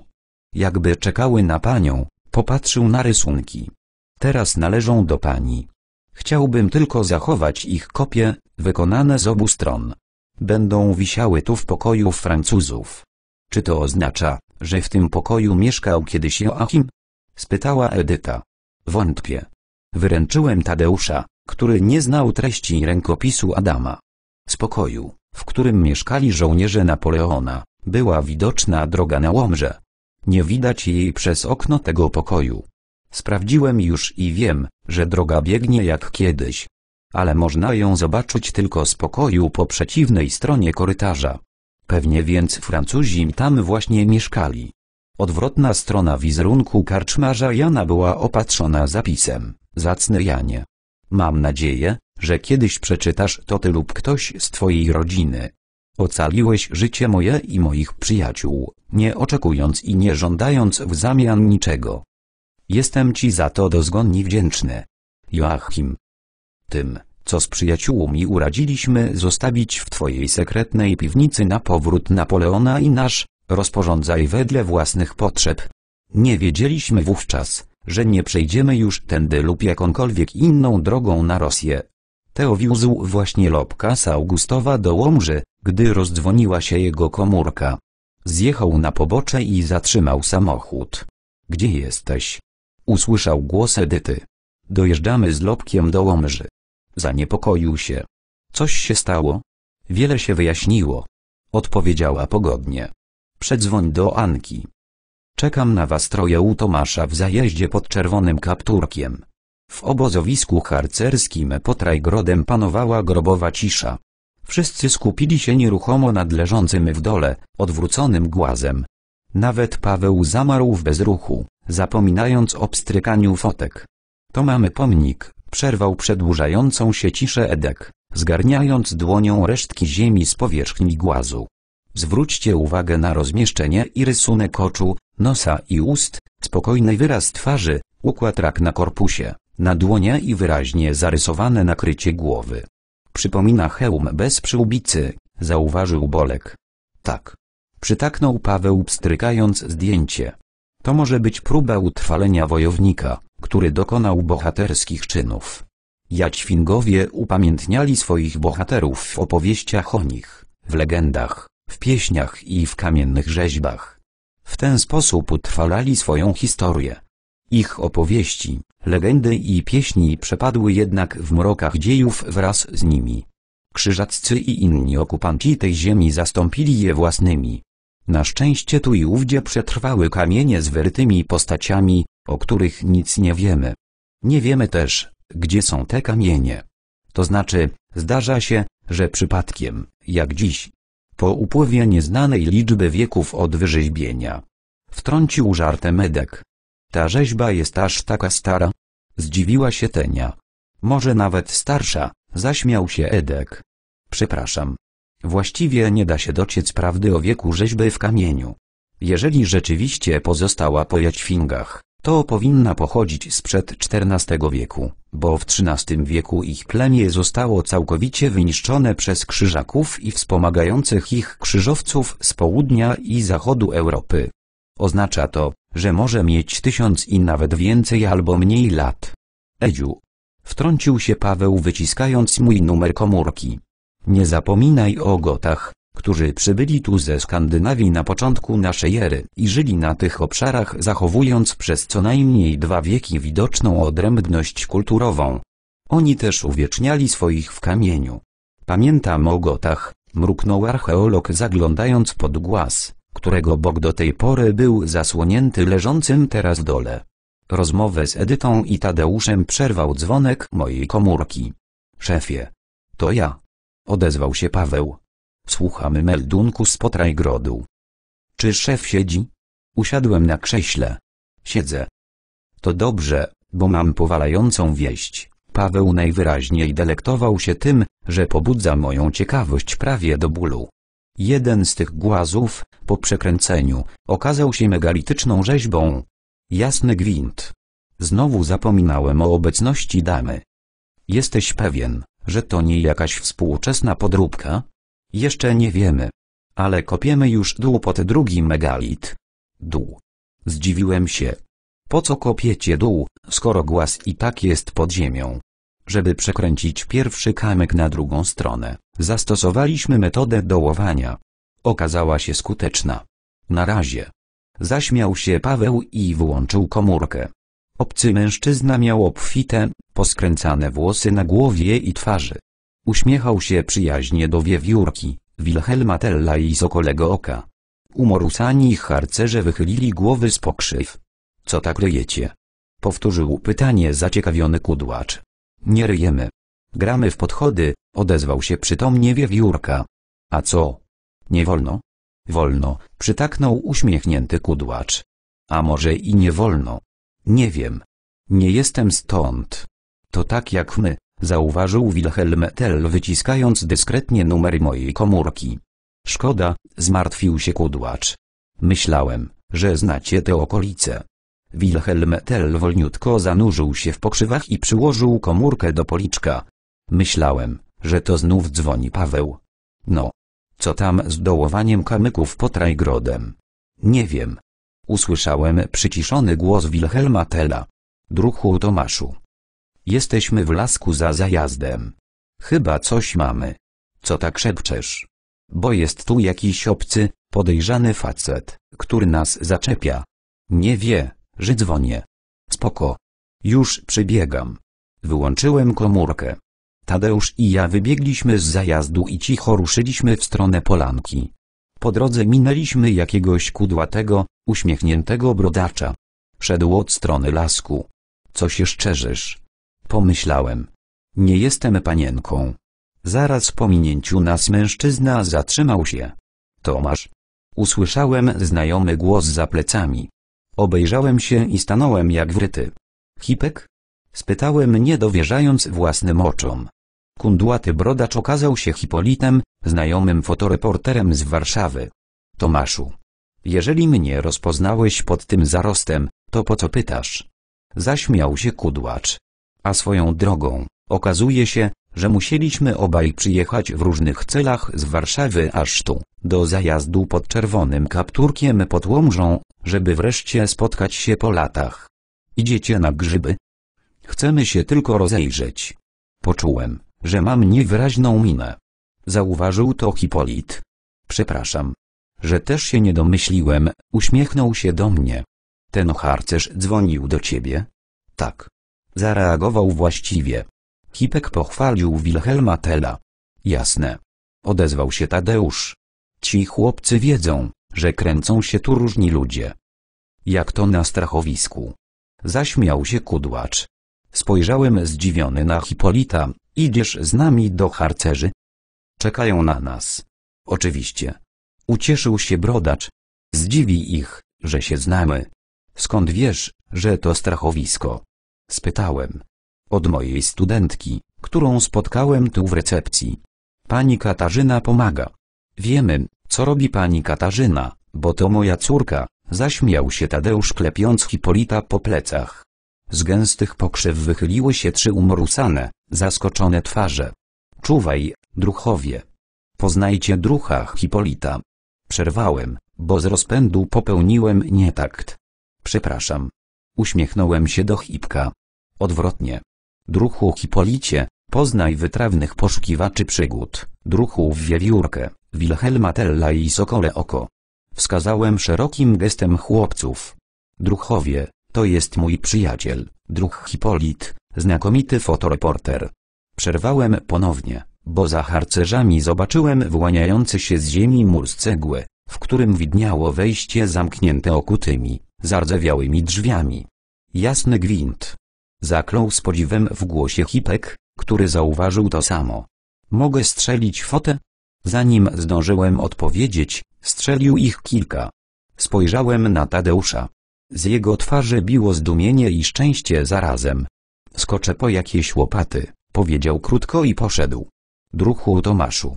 Jakby czekały na panią, popatrzył na rysunki. Teraz należą do pani. Chciałbym tylko zachować ich kopie, wykonane z obu stron. Będą wisiały tu w pokoju Francuzów. Czy to oznacza, że w tym pokoju mieszkał kiedyś Joachim? Spytała Edyta. Wątpię. Wyręczyłem Tadeusza, który nie znał treści rękopisu Adama. Z pokoju, w którym mieszkali żołnierze Napoleona, była widoczna droga na Łomrze. Nie widać jej przez okno tego pokoju. Sprawdziłem już i wiem, że droga biegnie jak kiedyś. Ale można ją zobaczyć tylko z pokoju po przeciwnej stronie korytarza. Pewnie więc Francuzi tam właśnie mieszkali. Odwrotna strona wizerunku karczmarza Jana była opatrzona zapisem, zacny Janie. Mam nadzieję, że kiedyś przeczytasz to ty lub ktoś z twojej rodziny. Ocaliłeś życie moje i moich przyjaciół, nie oczekując i nie żądając w zamian niczego. Jestem ci za to zgonni wdzięczny. Joachim. Tym, co z przyjaciółmi uradziliśmy zostawić w twojej sekretnej piwnicy na powrót Napoleona i nasz, rozporządzaj wedle własnych potrzeb. Nie wiedzieliśmy wówczas, że nie przejdziemy już tędy lub jakąkolwiek inną drogą na Rosję. Teowiózł właśnie Lopkasa Augustowa do Łomży, gdy rozdzwoniła się jego komórka. Zjechał na pobocze i zatrzymał samochód. Gdzie jesteś? Usłyszał głos Edyty. Dojeżdżamy z Lobkiem do Łomży. Zaniepokoił się. Coś się stało? Wiele się wyjaśniło. Odpowiedziała pogodnie. Przedzwoń do Anki. Czekam na was troje u Tomasza w zajeździe pod czerwonym kapturkiem. W obozowisku harcerskim pod Rajgrodem panowała grobowa cisza. Wszyscy skupili się nieruchomo nad leżącym w dole, odwróconym głazem. Nawet Paweł zamarł w bezruchu zapominając o pstrykaniu fotek. To mamy pomnik, przerwał przedłużającą się ciszę Edek, zgarniając dłonią resztki ziemi z powierzchni głazu. Zwróćcie uwagę na rozmieszczenie i rysunek oczu, nosa i ust, spokojny wyraz twarzy, układ rak na korpusie, na dłonie i wyraźnie zarysowane nakrycie głowy. Przypomina hełm bez przyłbicy, zauważył Bolek. Tak. Przytaknął Paweł pstrykając zdjęcie. To może być próba utrwalenia wojownika, który dokonał bohaterskich czynów. Jaćwingowie upamiętniali swoich bohaterów w opowieściach o nich, w legendach, w pieśniach i w kamiennych rzeźbach. W ten sposób utrwalali swoją historię. Ich opowieści, legendy i pieśni przepadły jednak w mrokach dziejów wraz z nimi. Krzyżaccy i inni okupanci tej ziemi zastąpili je własnymi, na szczęście tu i ówdzie przetrwały kamienie z wyrytymi postaciami, o których nic nie wiemy. Nie wiemy też, gdzie są te kamienie. To znaczy, zdarza się, że przypadkiem, jak dziś, po upływie nieznanej liczby wieków od wyrzeźbienia, wtrącił żartem Edek. Ta rzeźba jest aż taka stara? Zdziwiła się Tenia. Może nawet starsza, zaśmiał się Edek. Przepraszam, Właściwie nie da się dociec prawdy o wieku rzeźby w kamieniu. Jeżeli rzeczywiście pozostała po jaćwingach, to powinna pochodzić sprzed XIV wieku, bo w XIII wieku ich plemię zostało całkowicie wyniszczone przez krzyżaków i wspomagających ich krzyżowców z południa i zachodu Europy. Oznacza to, że może mieć tysiąc i nawet więcej albo mniej lat. Edziu. Wtrącił się Paweł wyciskając mój numer komórki. Nie zapominaj o Gotach, którzy przybyli tu ze Skandynawii na początku naszej ery i żyli na tych obszarach zachowując przez co najmniej dwa wieki widoczną odrębność kulturową. Oni też uwieczniali swoich w kamieniu. Pamiętam o Gotach, mruknął archeolog zaglądając pod głaz, którego bok do tej pory był zasłonięty leżącym teraz dole. Rozmowę z Edytą i Tadeuszem przerwał dzwonek mojej komórki. Szefie. To ja. Odezwał się Paweł. Słuchamy meldunku z Potrajgrodu. Czy szef siedzi? Usiadłem na krześle. Siedzę. To dobrze, bo mam powalającą wieść. Paweł najwyraźniej delektował się tym, że pobudza moją ciekawość prawie do bólu. Jeden z tych głazów, po przekręceniu, okazał się megalityczną rzeźbą. Jasny gwint. Znowu zapominałem o obecności damy. Jesteś pewien, że to nie jakaś współczesna podróbka? Jeszcze nie wiemy. Ale kopiemy już dół pod drugi megalit. Dół. Zdziwiłem się. Po co kopiecie dół, skoro głaz i tak jest pod ziemią? Żeby przekręcić pierwszy kamyk na drugą stronę, zastosowaliśmy metodę dołowania. Okazała się skuteczna. Na razie. Zaśmiał się Paweł i wyłączył komórkę. Obcy mężczyzna miał obfite, poskręcane włosy na głowie i twarzy. Uśmiechał się przyjaźnie do wiewiórki, Wilhelma Tella i Sokolego Oka. Umorusani harcerze wychylili głowy z pokrzyw. Co tak ryjecie? Powtórzył pytanie zaciekawiony kudłacz. Nie ryjemy. Gramy w podchody, odezwał się przytomnie wiewiórka. A co? Nie wolno? Wolno, przytaknął uśmiechnięty kudłacz. A może i nie wolno? Nie wiem. Nie jestem stąd. To tak jak my, zauważył Wilhelm Tell wyciskając dyskretnie numer mojej komórki. Szkoda, zmartwił się kudłacz. Myślałem, że znacie te okolice. Wilhelm Tell wolniutko zanurzył się w pokrzywach i przyłożył komórkę do policzka. Myślałem, że to znów dzwoni Paweł. No. Co tam z dołowaniem kamyków pod Rajgrodem? Nie wiem, Usłyszałem przyciszony głos Wilhelma Tella. Druhu Tomaszu. Jesteśmy w lasku za zajazdem. Chyba coś mamy. Co tak szepczesz? Bo jest tu jakiś obcy, podejrzany facet, który nas zaczepia. Nie wie, że dzwonię. Spoko. Już przybiegam. Wyłączyłem komórkę. Tadeusz i ja wybiegliśmy z zajazdu i cicho ruszyliśmy w stronę polanki. Po drodze minęliśmy jakiegoś kudłatego, uśmiechniętego brodacza. Szedł od strony lasku. Co się szczerzysz? Pomyślałem. Nie jestem panienką. Zaraz po minięciu nas mężczyzna zatrzymał się. Tomasz. Usłyszałem znajomy głos za plecami. Obejrzałem się i stanąłem jak wryty. Hipek? Spytałem nie dowierzając własnym oczom. Kundłaty brodacz okazał się Hipolitem, znajomym fotoreporterem z Warszawy. Tomaszu. Jeżeli mnie rozpoznałeś pod tym zarostem, to po co pytasz? Zaśmiał się kudłacz. A swoją drogą, okazuje się, że musieliśmy obaj przyjechać w różnych celach z Warszawy aż tu, do zajazdu pod czerwonym kapturkiem pod Łomżą, żeby wreszcie spotkać się po latach. Idziecie na grzyby? Chcemy się tylko rozejrzeć. Poczułem, że mam niewyraźną minę. Zauważył to Hipolit. Przepraszam. Że też się nie domyśliłem, uśmiechnął się do mnie. Ten harcerz dzwonił do ciebie? Tak. Zareagował właściwie. Hipek pochwalił Wilhelma Tela. Jasne. Odezwał się Tadeusz. Ci chłopcy wiedzą, że kręcą się tu różni ludzie. Jak to na strachowisku. Zaśmiał się kudłacz. Spojrzałem zdziwiony na Hipolita, Idziesz z nami do harcerzy? Czekają na nas. Oczywiście. Ucieszył się brodacz. Zdziwi ich, że się znamy. Skąd wiesz, że to strachowisko? Spytałem. Od mojej studentki, którą spotkałem tu w recepcji. Pani Katarzyna pomaga. Wiemy, co robi pani Katarzyna, bo to moja córka, zaśmiał się Tadeusz klepiąc Hipolita po plecach. Z gęstych pokrzyw wychyliły się trzy umorusane, zaskoczone twarze. Czuwaj, druchowie. Poznajcie drucha Hipolita. Przerwałem, bo z rozpędu popełniłem nietakt. Przepraszam. Uśmiechnąłem się do Hipka. Odwrotnie. Druchu Hipolicie, poznaj wytrawnych poszukiwaczy przygód, w wiewiórkę, Wilhelma Tella i Sokole Oko. Wskazałem szerokim gestem chłopców. Druchowie, to jest mój przyjaciel, druch Hipolit, Znakomity fotoreporter. Przerwałem ponownie, bo za harcerzami zobaczyłem wyłaniający się z ziemi mur z cegły, w którym widniało wejście zamknięte okutymi, zardzewiałymi drzwiami. Jasny gwint. Zaklął z podziwem w głosie Hipek, który zauważył to samo. Mogę strzelić fotę? Zanim zdążyłem odpowiedzieć, strzelił ich kilka. Spojrzałem na Tadeusza. Z jego twarzy biło zdumienie i szczęście zarazem. Skoczę po jakieś łopaty, powiedział krótko i poszedł. Druchu Tomaszu.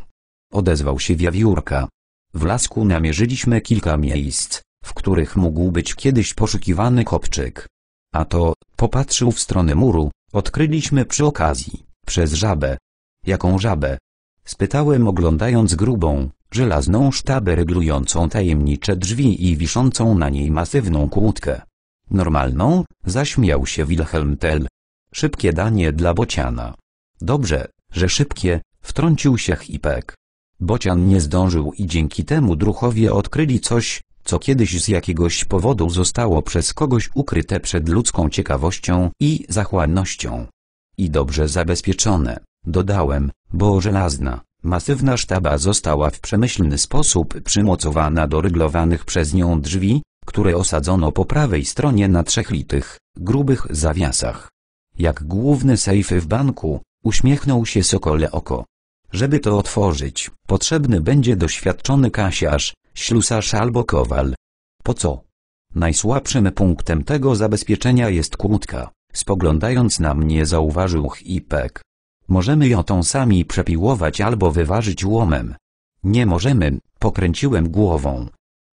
Odezwał się wiawiórka. W lasku namierzyliśmy kilka miejsc, w których mógł być kiedyś poszukiwany kopczyk. A to, popatrzył w stronę muru, odkryliśmy przy okazji, przez żabę. Jaką żabę? Spytałem oglądając grubą, żelazną sztabę regulującą tajemnicze drzwi i wiszącą na niej masywną kłódkę. Normalną, zaśmiał się Wilhelm Tell, Szybkie danie dla Bociana. Dobrze, że szybkie, wtrącił się Hipek. Bocian nie zdążył i dzięki temu druchowie odkryli coś, co kiedyś z jakiegoś powodu zostało przez kogoś ukryte przed ludzką ciekawością i zachłannością. I dobrze zabezpieczone, dodałem, bo żelazna, masywna sztaba została w przemyślny sposób przymocowana do ryglowanych przez nią drzwi, które osadzono po prawej stronie na trzech litych, grubych zawiasach. Jak główny sejfy w banku, uśmiechnął się Sokole oko. Żeby to otworzyć, potrzebny będzie doświadczony kasiarz, ślusarz albo kowal. Po co? Najsłabszym punktem tego zabezpieczenia jest kłódka. Spoglądając na mnie zauważył Hipek. Możemy ją tą sami przepiłować albo wyważyć łomem. Nie możemy, pokręciłem głową.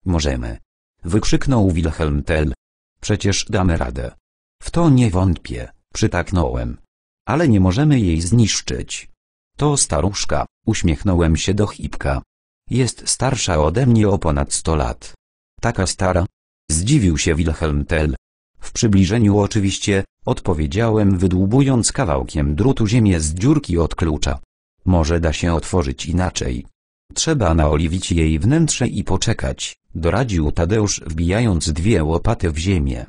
Możemy. Wykrzyknął Wilhelm Tell. Przecież damy radę. W to nie wątpię. Przytaknąłem. Ale nie możemy jej zniszczyć. To staruszka, uśmiechnąłem się do Hipka. Jest starsza ode mnie o ponad sto lat. Taka stara? Zdziwił się Wilhelm Tell. W przybliżeniu oczywiście, odpowiedziałem wydłubując kawałkiem drutu ziemię z dziurki od klucza. Może da się otworzyć inaczej. Trzeba naoliwić jej wnętrze i poczekać, doradził Tadeusz wbijając dwie łopaty w ziemię.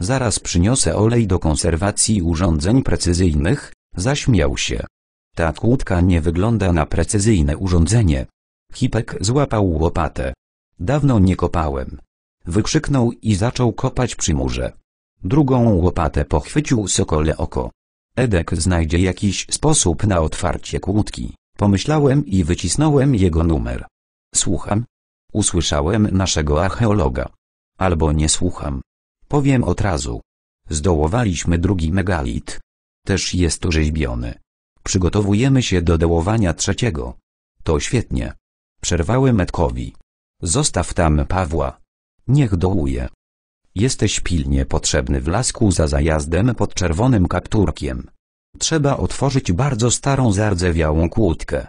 Zaraz przyniosę olej do konserwacji urządzeń precyzyjnych, zaśmiał się. Ta kłódka nie wygląda na precyzyjne urządzenie. Hipek złapał łopatę. Dawno nie kopałem. Wykrzyknął i zaczął kopać przy murze. Drugą łopatę pochwycił sokole oko. Edek znajdzie jakiś sposób na otwarcie kłódki. Pomyślałem i wycisnąłem jego numer. Słucham. Usłyszałem naszego archeologa. Albo nie słucham. Powiem od razu. Zdołowaliśmy drugi megalit. Też jest orzeźbiony. Przygotowujemy się do dołowania trzeciego. To świetnie. Przerwałem Edkowi. Zostaw tam Pawła. Niech dołuje. Jesteś pilnie potrzebny w lasku za zajazdem pod czerwonym kapturkiem. Trzeba otworzyć bardzo starą zardzewiałą kłódkę.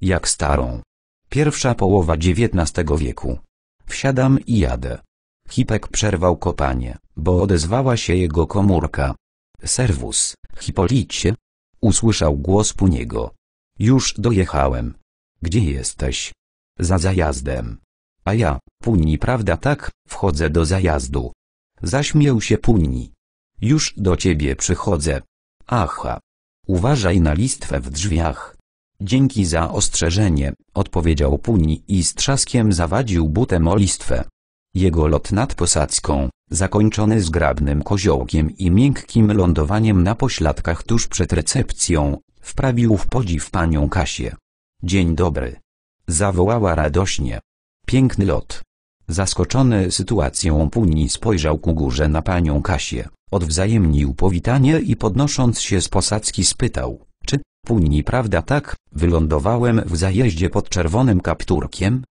Jak starą? Pierwsza połowa XIX wieku. Wsiadam i jadę. Hipek przerwał kopanie, bo odezwała się jego komórka. Serwus, Hipolicie? Usłyszał głos Puniego. Już dojechałem. Gdzie jesteś? Za zajazdem. A ja, Puni prawda tak, wchodzę do zajazdu. Zaśmiał się Puni. Już do ciebie przychodzę. Aha. Uważaj na listwę w drzwiach. Dzięki za ostrzeżenie, odpowiedział Puni i z trzaskiem zawadził butem o listwę. Jego lot nad posadzką, zakończony zgrabnym koziołkiem i miękkim lądowaniem na pośladkach tuż przed recepcją, wprawił w podziw panią Kasię. Dzień dobry. Zawołała radośnie. Piękny lot. Zaskoczony sytuacją Puni spojrzał ku górze na panią Kasię, odwzajemnił powitanie i podnosząc się z posadzki spytał, czy, Puni prawda tak, wylądowałem w zajeździe pod czerwonym kapturkiem?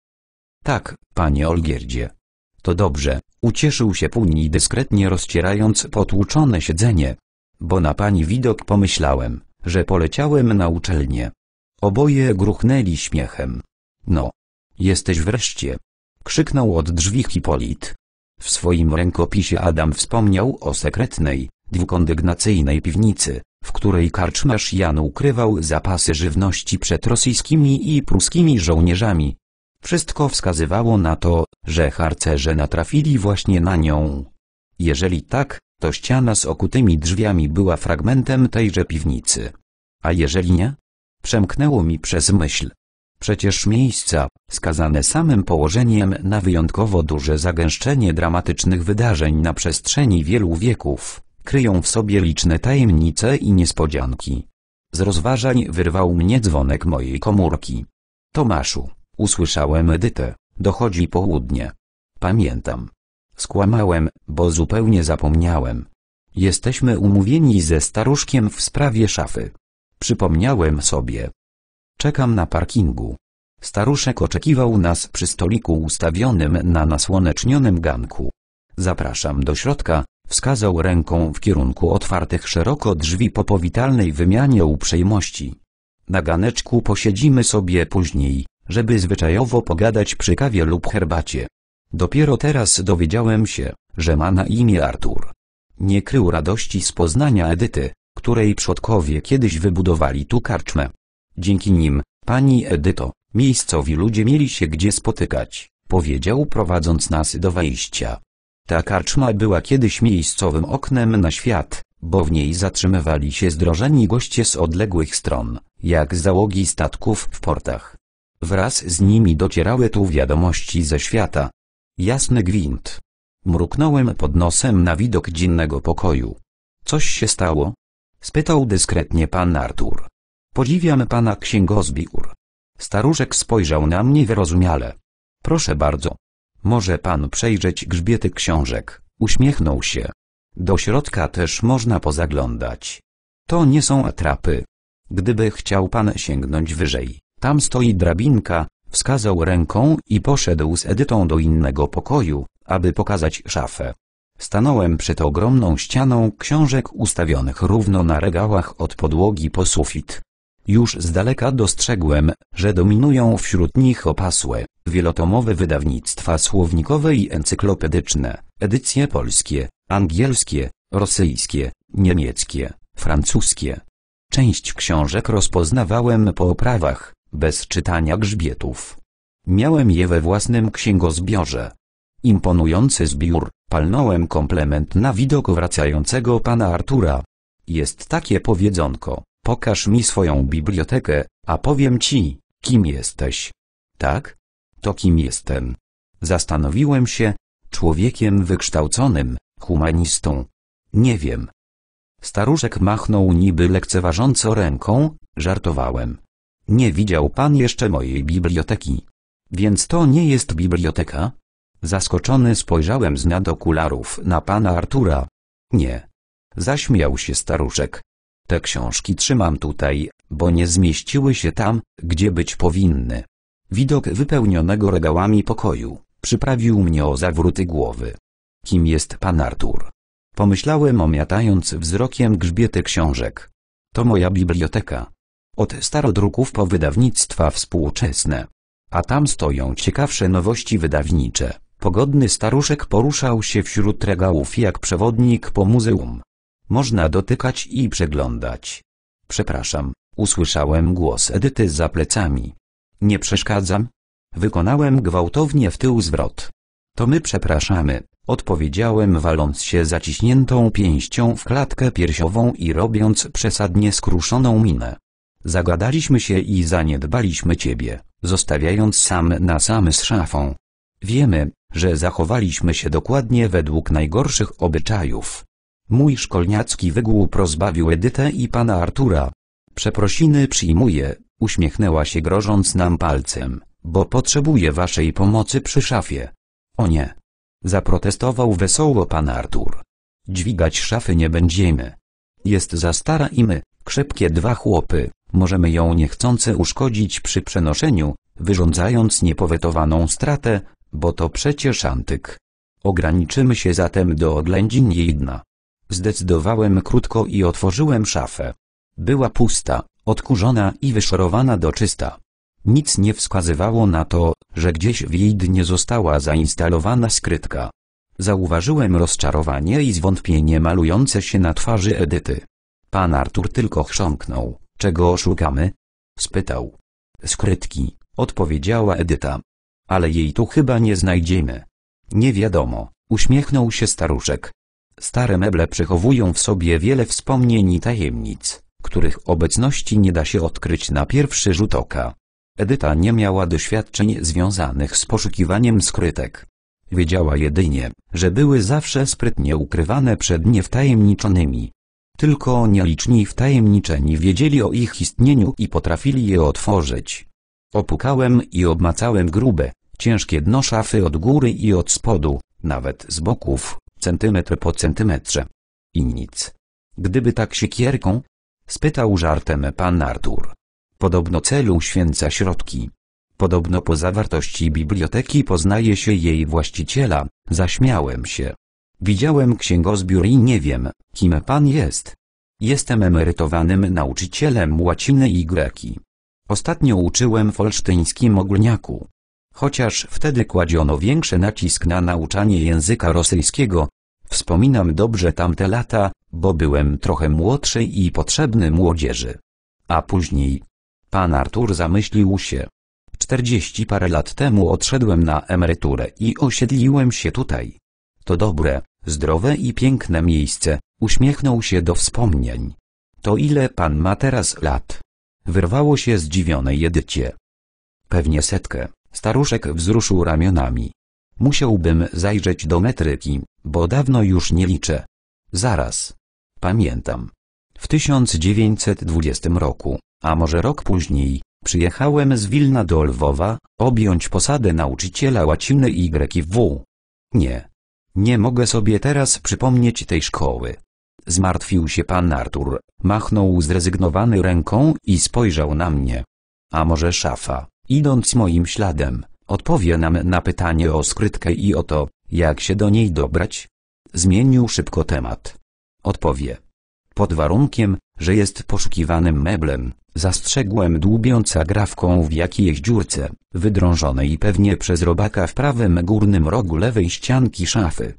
Tak, panie Olgierdzie, to dobrze, ucieszył się Punni dyskretnie rozcierając potłuczone siedzenie. Bo na pani widok pomyślałem, że poleciałem na uczelnię. Oboje gruchnęli śmiechem. No. Jesteś wreszcie. Krzyknął od drzwi Hipolit. W swoim rękopisie Adam wspomniał o sekretnej, dwukondygnacyjnej piwnicy, w której karczmarz Jan ukrywał zapasy żywności przed rosyjskimi i pruskimi żołnierzami. Wszystko wskazywało na to, że harcerze natrafili właśnie na nią. Jeżeli tak, to ściana z okutymi drzwiami była fragmentem tejże piwnicy. A jeżeli nie? Przemknęło mi przez myśl. Przecież miejsca, skazane samym położeniem na wyjątkowo duże zagęszczenie dramatycznych wydarzeń na przestrzeni wielu wieków, kryją w sobie liczne tajemnice i niespodzianki. Z rozważań wyrwał mnie dzwonek mojej komórki. Tomaszu, Usłyszałem Edytę, dochodzi południe. Pamiętam. Skłamałem, bo zupełnie zapomniałem. Jesteśmy umówieni ze staruszkiem w sprawie szafy. Przypomniałem sobie. Czekam na parkingu. Staruszek oczekiwał nas przy stoliku ustawionym na nasłonecznionym ganku. Zapraszam do środka, wskazał ręką w kierunku otwartych szeroko drzwi po powitalnej wymianie uprzejmości. Na ganeczku posiedzimy sobie później żeby zwyczajowo pogadać przy kawie lub herbacie. Dopiero teraz dowiedziałem się, że ma na imię Artur. Nie krył radości z poznania Edyty, której przodkowie kiedyś wybudowali tu karczmę. Dzięki nim, pani Edyto, miejscowi ludzie mieli się gdzie spotykać, powiedział prowadząc nas do wejścia. Ta karczma była kiedyś miejscowym oknem na świat, bo w niej zatrzymywali się zdrożeni goście z odległych stron, jak załogi statków w portach. Wraz z nimi docierały tu wiadomości ze świata. Jasny gwint. Mruknąłem pod nosem na widok dziennego pokoju. Coś się stało? Spytał dyskretnie pan Artur. Podziwiam pana księgozbiór. Staruszek spojrzał na mnie wyrozumiale. Proszę bardzo. Może pan przejrzeć grzbiety książek, uśmiechnął się. Do środka też można pozaglądać. To nie są atrapy. Gdyby chciał pan sięgnąć wyżej, tam stoi drabinka, wskazał ręką i poszedł z Edytą do innego pokoju, aby pokazać szafę. Stanąłem przed ogromną ścianą książek ustawionych równo na regałach od podłogi po sufit. Już z daleka dostrzegłem, że dominują wśród nich opasłe, wielotomowe wydawnictwa słownikowe i encyklopedyczne, edycje polskie, angielskie, rosyjskie, niemieckie, francuskie. Część książek rozpoznawałem po oprawach, bez czytania grzbietów. Miałem je we własnym księgozbiorze. Imponujący zbiór, palnąłem komplement na widok wracającego pana Artura. Jest takie powiedzonko, pokaż mi swoją bibliotekę, a powiem ci, kim jesteś. Tak? To kim jestem? Zastanowiłem się, człowiekiem wykształconym, humanistą. Nie wiem. Staruszek machnął niby lekceważąco ręką, żartowałem. Nie widział pan jeszcze mojej biblioteki. Więc to nie jest biblioteka? Zaskoczony spojrzałem z nad okularów na pana Artura. Nie. Zaśmiał się staruszek. Te książki trzymam tutaj, bo nie zmieściły się tam, gdzie być powinny. Widok wypełnionego regałami pokoju przyprawił mnie o zawróty głowy. Kim jest pan Artur? Pomyślałem omiatając wzrokiem grzbiety książek. To moja biblioteka. Od starodruków po wydawnictwa współczesne. A tam stoją ciekawsze nowości wydawnicze. Pogodny staruszek poruszał się wśród regałów jak przewodnik po muzeum. Można dotykać i przeglądać. Przepraszam, usłyszałem głos Edyty za plecami. Nie przeszkadzam? Wykonałem gwałtownie w tył zwrot. To my przepraszamy, odpowiedziałem waląc się zaciśniętą pięścią w klatkę piersiową i robiąc przesadnie skruszoną minę. Zagadaliśmy się i zaniedbaliśmy Ciebie, zostawiając sam na sam z szafą. Wiemy, że zachowaliśmy się dokładnie według najgorszych obyczajów. Mój szkolniacki wygłup rozbawił Edytę i pana Artura. Przeprosiny przyjmuję, uśmiechnęła się grożąc nam palcem, bo potrzebuję waszej pomocy przy szafie. O nie! Zaprotestował wesoło pan Artur. Dźwigać szafy nie będziemy. Jest za stara i my, krzepkie dwa chłopy, możemy ją niechcący uszkodzić przy przenoszeniu, wyrządzając niepowetowaną stratę, bo to przecież antyk. Ograniczymy się zatem do oględzin jej dna. Zdecydowałem krótko i otworzyłem szafę. Była pusta, odkurzona i wyszorowana do czysta. Nic nie wskazywało na to, że gdzieś w jej dnie została zainstalowana skrytka. Zauważyłem rozczarowanie i zwątpienie malujące się na twarzy Edyty. Pan Artur tylko chrząknął. Czego szukamy? spytał. Skrytki, odpowiedziała Edyta. Ale jej tu chyba nie znajdziemy. Nie wiadomo, uśmiechnął się staruszek. Stare meble przechowują w sobie wiele wspomnień i tajemnic, których obecności nie da się odkryć na pierwszy rzut oka. Edyta nie miała doświadczeń związanych z poszukiwaniem skrytek. Wiedziała jedynie, że były zawsze sprytnie ukrywane przed niewtajemniczonymi. Tylko nieliczni wtajemniczeni wiedzieli o ich istnieniu i potrafili je otworzyć. Opukałem i obmacałem grube, ciężkie dno szafy od góry i od spodu, nawet z boków, centymetr po centymetrze. I nic. Gdyby tak siekierką? spytał żartem pan Artur. Podobno celu święca środki. Podobno po zawartości biblioteki poznaje się jej właściciela, zaśmiałem się. Widziałem księgozbiór i nie wiem, kim pan jest. Jestem emerytowanym nauczycielem łaciny i greki. Ostatnio uczyłem w olsztyńskim ogólniaku. Chociaż wtedy kładziono większy nacisk na nauczanie języka rosyjskiego, wspominam dobrze tamte lata, bo byłem trochę młodszy i potrzebny młodzieży. A później. Pan Artur zamyślił się. Czterdzieści parę lat temu odszedłem na emeryturę i osiedliłem się tutaj. To dobre, zdrowe i piękne miejsce, uśmiechnął się do wspomnień. To ile pan ma teraz lat? Wyrwało się zdziwione Jedycie. Pewnie setkę, staruszek wzruszył ramionami. Musiałbym zajrzeć do metryki, bo dawno już nie liczę. Zaraz. Pamiętam. W 1920 roku, a może rok później, przyjechałem z Wilna do Lwowa, objąć posadę nauczyciela łaciny YW. Nie, nie mogę sobie teraz przypomnieć tej szkoły. Zmartwił się pan Artur, machnął zrezygnowany ręką i spojrzał na mnie. A może szafa, idąc moim śladem, odpowie nam na pytanie o skrytkę i o to, jak się do niej dobrać? Zmienił szybko temat. Odpowie. Pod warunkiem, że jest poszukiwanym meblem, Zastrzegłem dłubiąca grawką w jakiejś dziurce, wydrążonej pewnie przez robaka w prawym górnym rogu lewej ścianki szafy.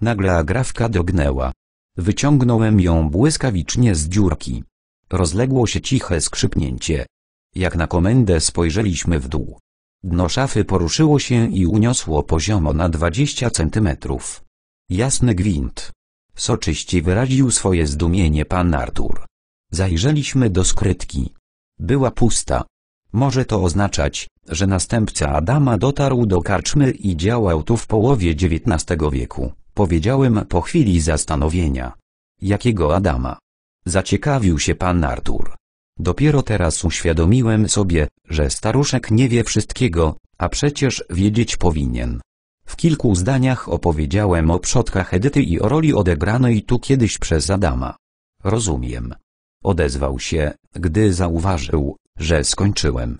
Nagle grawka dognęła. Wyciągnąłem ją błyskawicznie z dziurki. Rozległo się ciche skrzypnięcie. Jak na komendę spojrzeliśmy w dół. Dno szafy poruszyło się i uniosło poziomo na 20 centymetrów. Jasny gwint. Soczyście wyraził swoje zdumienie pan Artur. Zajrzeliśmy do skrytki była pusta. Może to oznaczać, że następca Adama dotarł do karczmy i działał tu w połowie XIX wieku, powiedziałem po chwili zastanowienia. Jakiego Adama? Zaciekawił się pan Artur. Dopiero teraz uświadomiłem sobie, że staruszek nie wie wszystkiego, a przecież wiedzieć powinien. W kilku zdaniach opowiedziałem o przodkach Edyty i o roli odegranej tu kiedyś przez Adama. Rozumiem, Odezwał się, gdy zauważył, że skończyłem.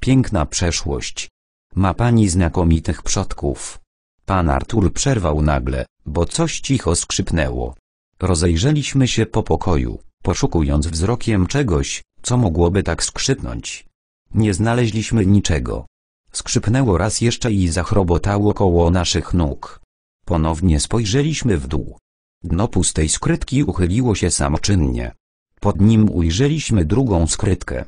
Piękna przeszłość. Ma pani znakomitych przodków. Pan Artur przerwał nagle, bo coś cicho skrzypnęło. Rozejrzeliśmy się po pokoju, poszukując wzrokiem czegoś, co mogłoby tak skrzypnąć. Nie znaleźliśmy niczego. Skrzypnęło raz jeszcze i zachrobotało koło naszych nóg. Ponownie spojrzeliśmy w dół. Dno pustej skrytki uchyliło się samoczynnie. Pod nim ujrzeliśmy drugą skrytkę.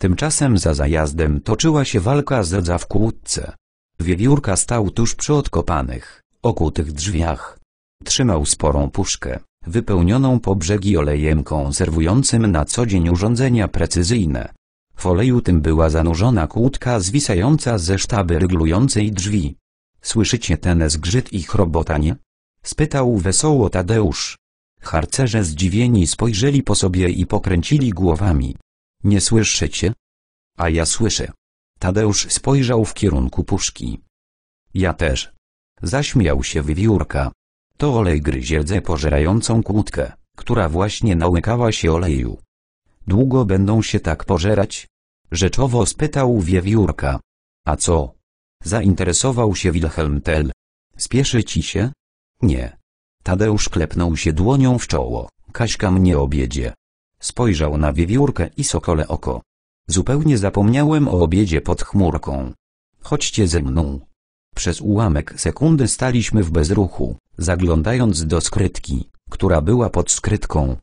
Tymczasem za zajazdem toczyła się walka z rdza w kłódce. Wiewiórka stał tuż przy odkopanych, okutych drzwiach. Trzymał sporą puszkę, wypełnioną po brzegi olejem konserwującym na co dzień urządzenia precyzyjne. W oleju tym była zanurzona kłódka zwisająca ze sztaby ryglującej drzwi. Słyszycie ten zgrzyt i chrobotanie? Spytał wesoło Tadeusz. Harcerze zdziwieni spojrzeli po sobie i pokręcili głowami. Nie słyszycie? A ja słyszę. Tadeusz spojrzał w kierunku puszki. Ja też. Zaśmiał się wywiórka. To olej gryziedzę pożerającą kłódkę, która właśnie nałykała się oleju. Długo będą się tak pożerać? Rzeczowo spytał wiewiórka. A co? Zainteresował się Wilhelm Tell. Spieszy ci się? Nie. Tadeusz klepnął się dłonią w czoło. Kaśka mnie obiedzie. Spojrzał na wiewiórkę i sokole oko. Zupełnie zapomniałem o obiedzie pod chmurką. Chodźcie ze mną. Przez ułamek sekundy staliśmy w bezruchu, zaglądając do skrytki, która była pod skrytką.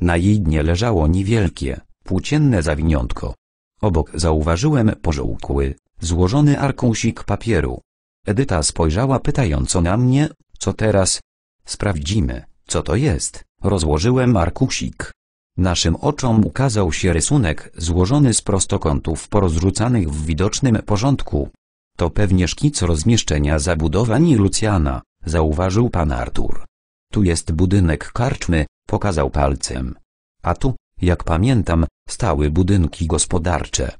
Na jej dnie leżało niewielkie, płócienne zawiniątko. Obok zauważyłem pożółkły, złożony arkusik papieru. Edyta spojrzała pytająco na mnie, co teraz, Sprawdzimy, co to jest. Rozłożyłem arkusik. Naszym oczom ukazał się rysunek złożony z prostokątów porozrzucanych w widocznym porządku. To pewnie szkic rozmieszczenia zabudowań Lucjana, zauważył pan Artur. Tu jest budynek karczmy, pokazał palcem. A tu, jak pamiętam, stały budynki gospodarcze.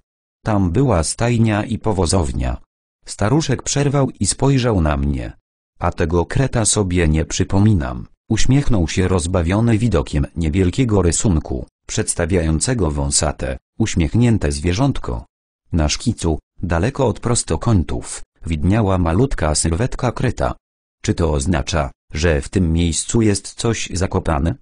Tam była stajnia i powozownia. Staruszek przerwał i spojrzał na mnie a tego kreta sobie nie przypominam. Uśmiechnął się rozbawiony widokiem niewielkiego rysunku, przedstawiającego wąsate, uśmiechnięte zwierzątko. Na szkicu, daleko od prostokątów, widniała malutka sylwetka kreta. Czy to oznacza, że w tym miejscu jest coś zakopane?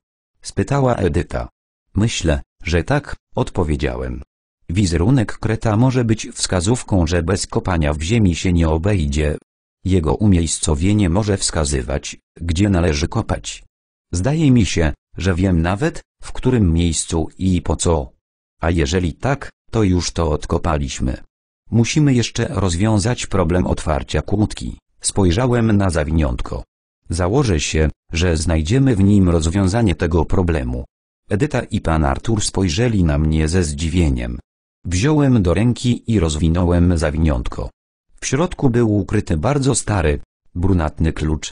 spytała Edyta. Myślę, że tak, odpowiedziałem. Wizerunek kreta może być wskazówką, że bez kopania w ziemi się nie obejdzie, jego umiejscowienie może wskazywać, gdzie należy kopać. Zdaje mi się, że wiem nawet, w którym miejscu i po co. A jeżeli tak, to już to odkopaliśmy. Musimy jeszcze rozwiązać problem otwarcia kłódki. Spojrzałem na zawiniątko. Założę się, że znajdziemy w nim rozwiązanie tego problemu. Edyta i pan Artur spojrzeli na mnie ze zdziwieniem. Wziąłem do ręki i rozwinąłem zawiniątko. W środku był ukryty bardzo stary, brunatny klucz.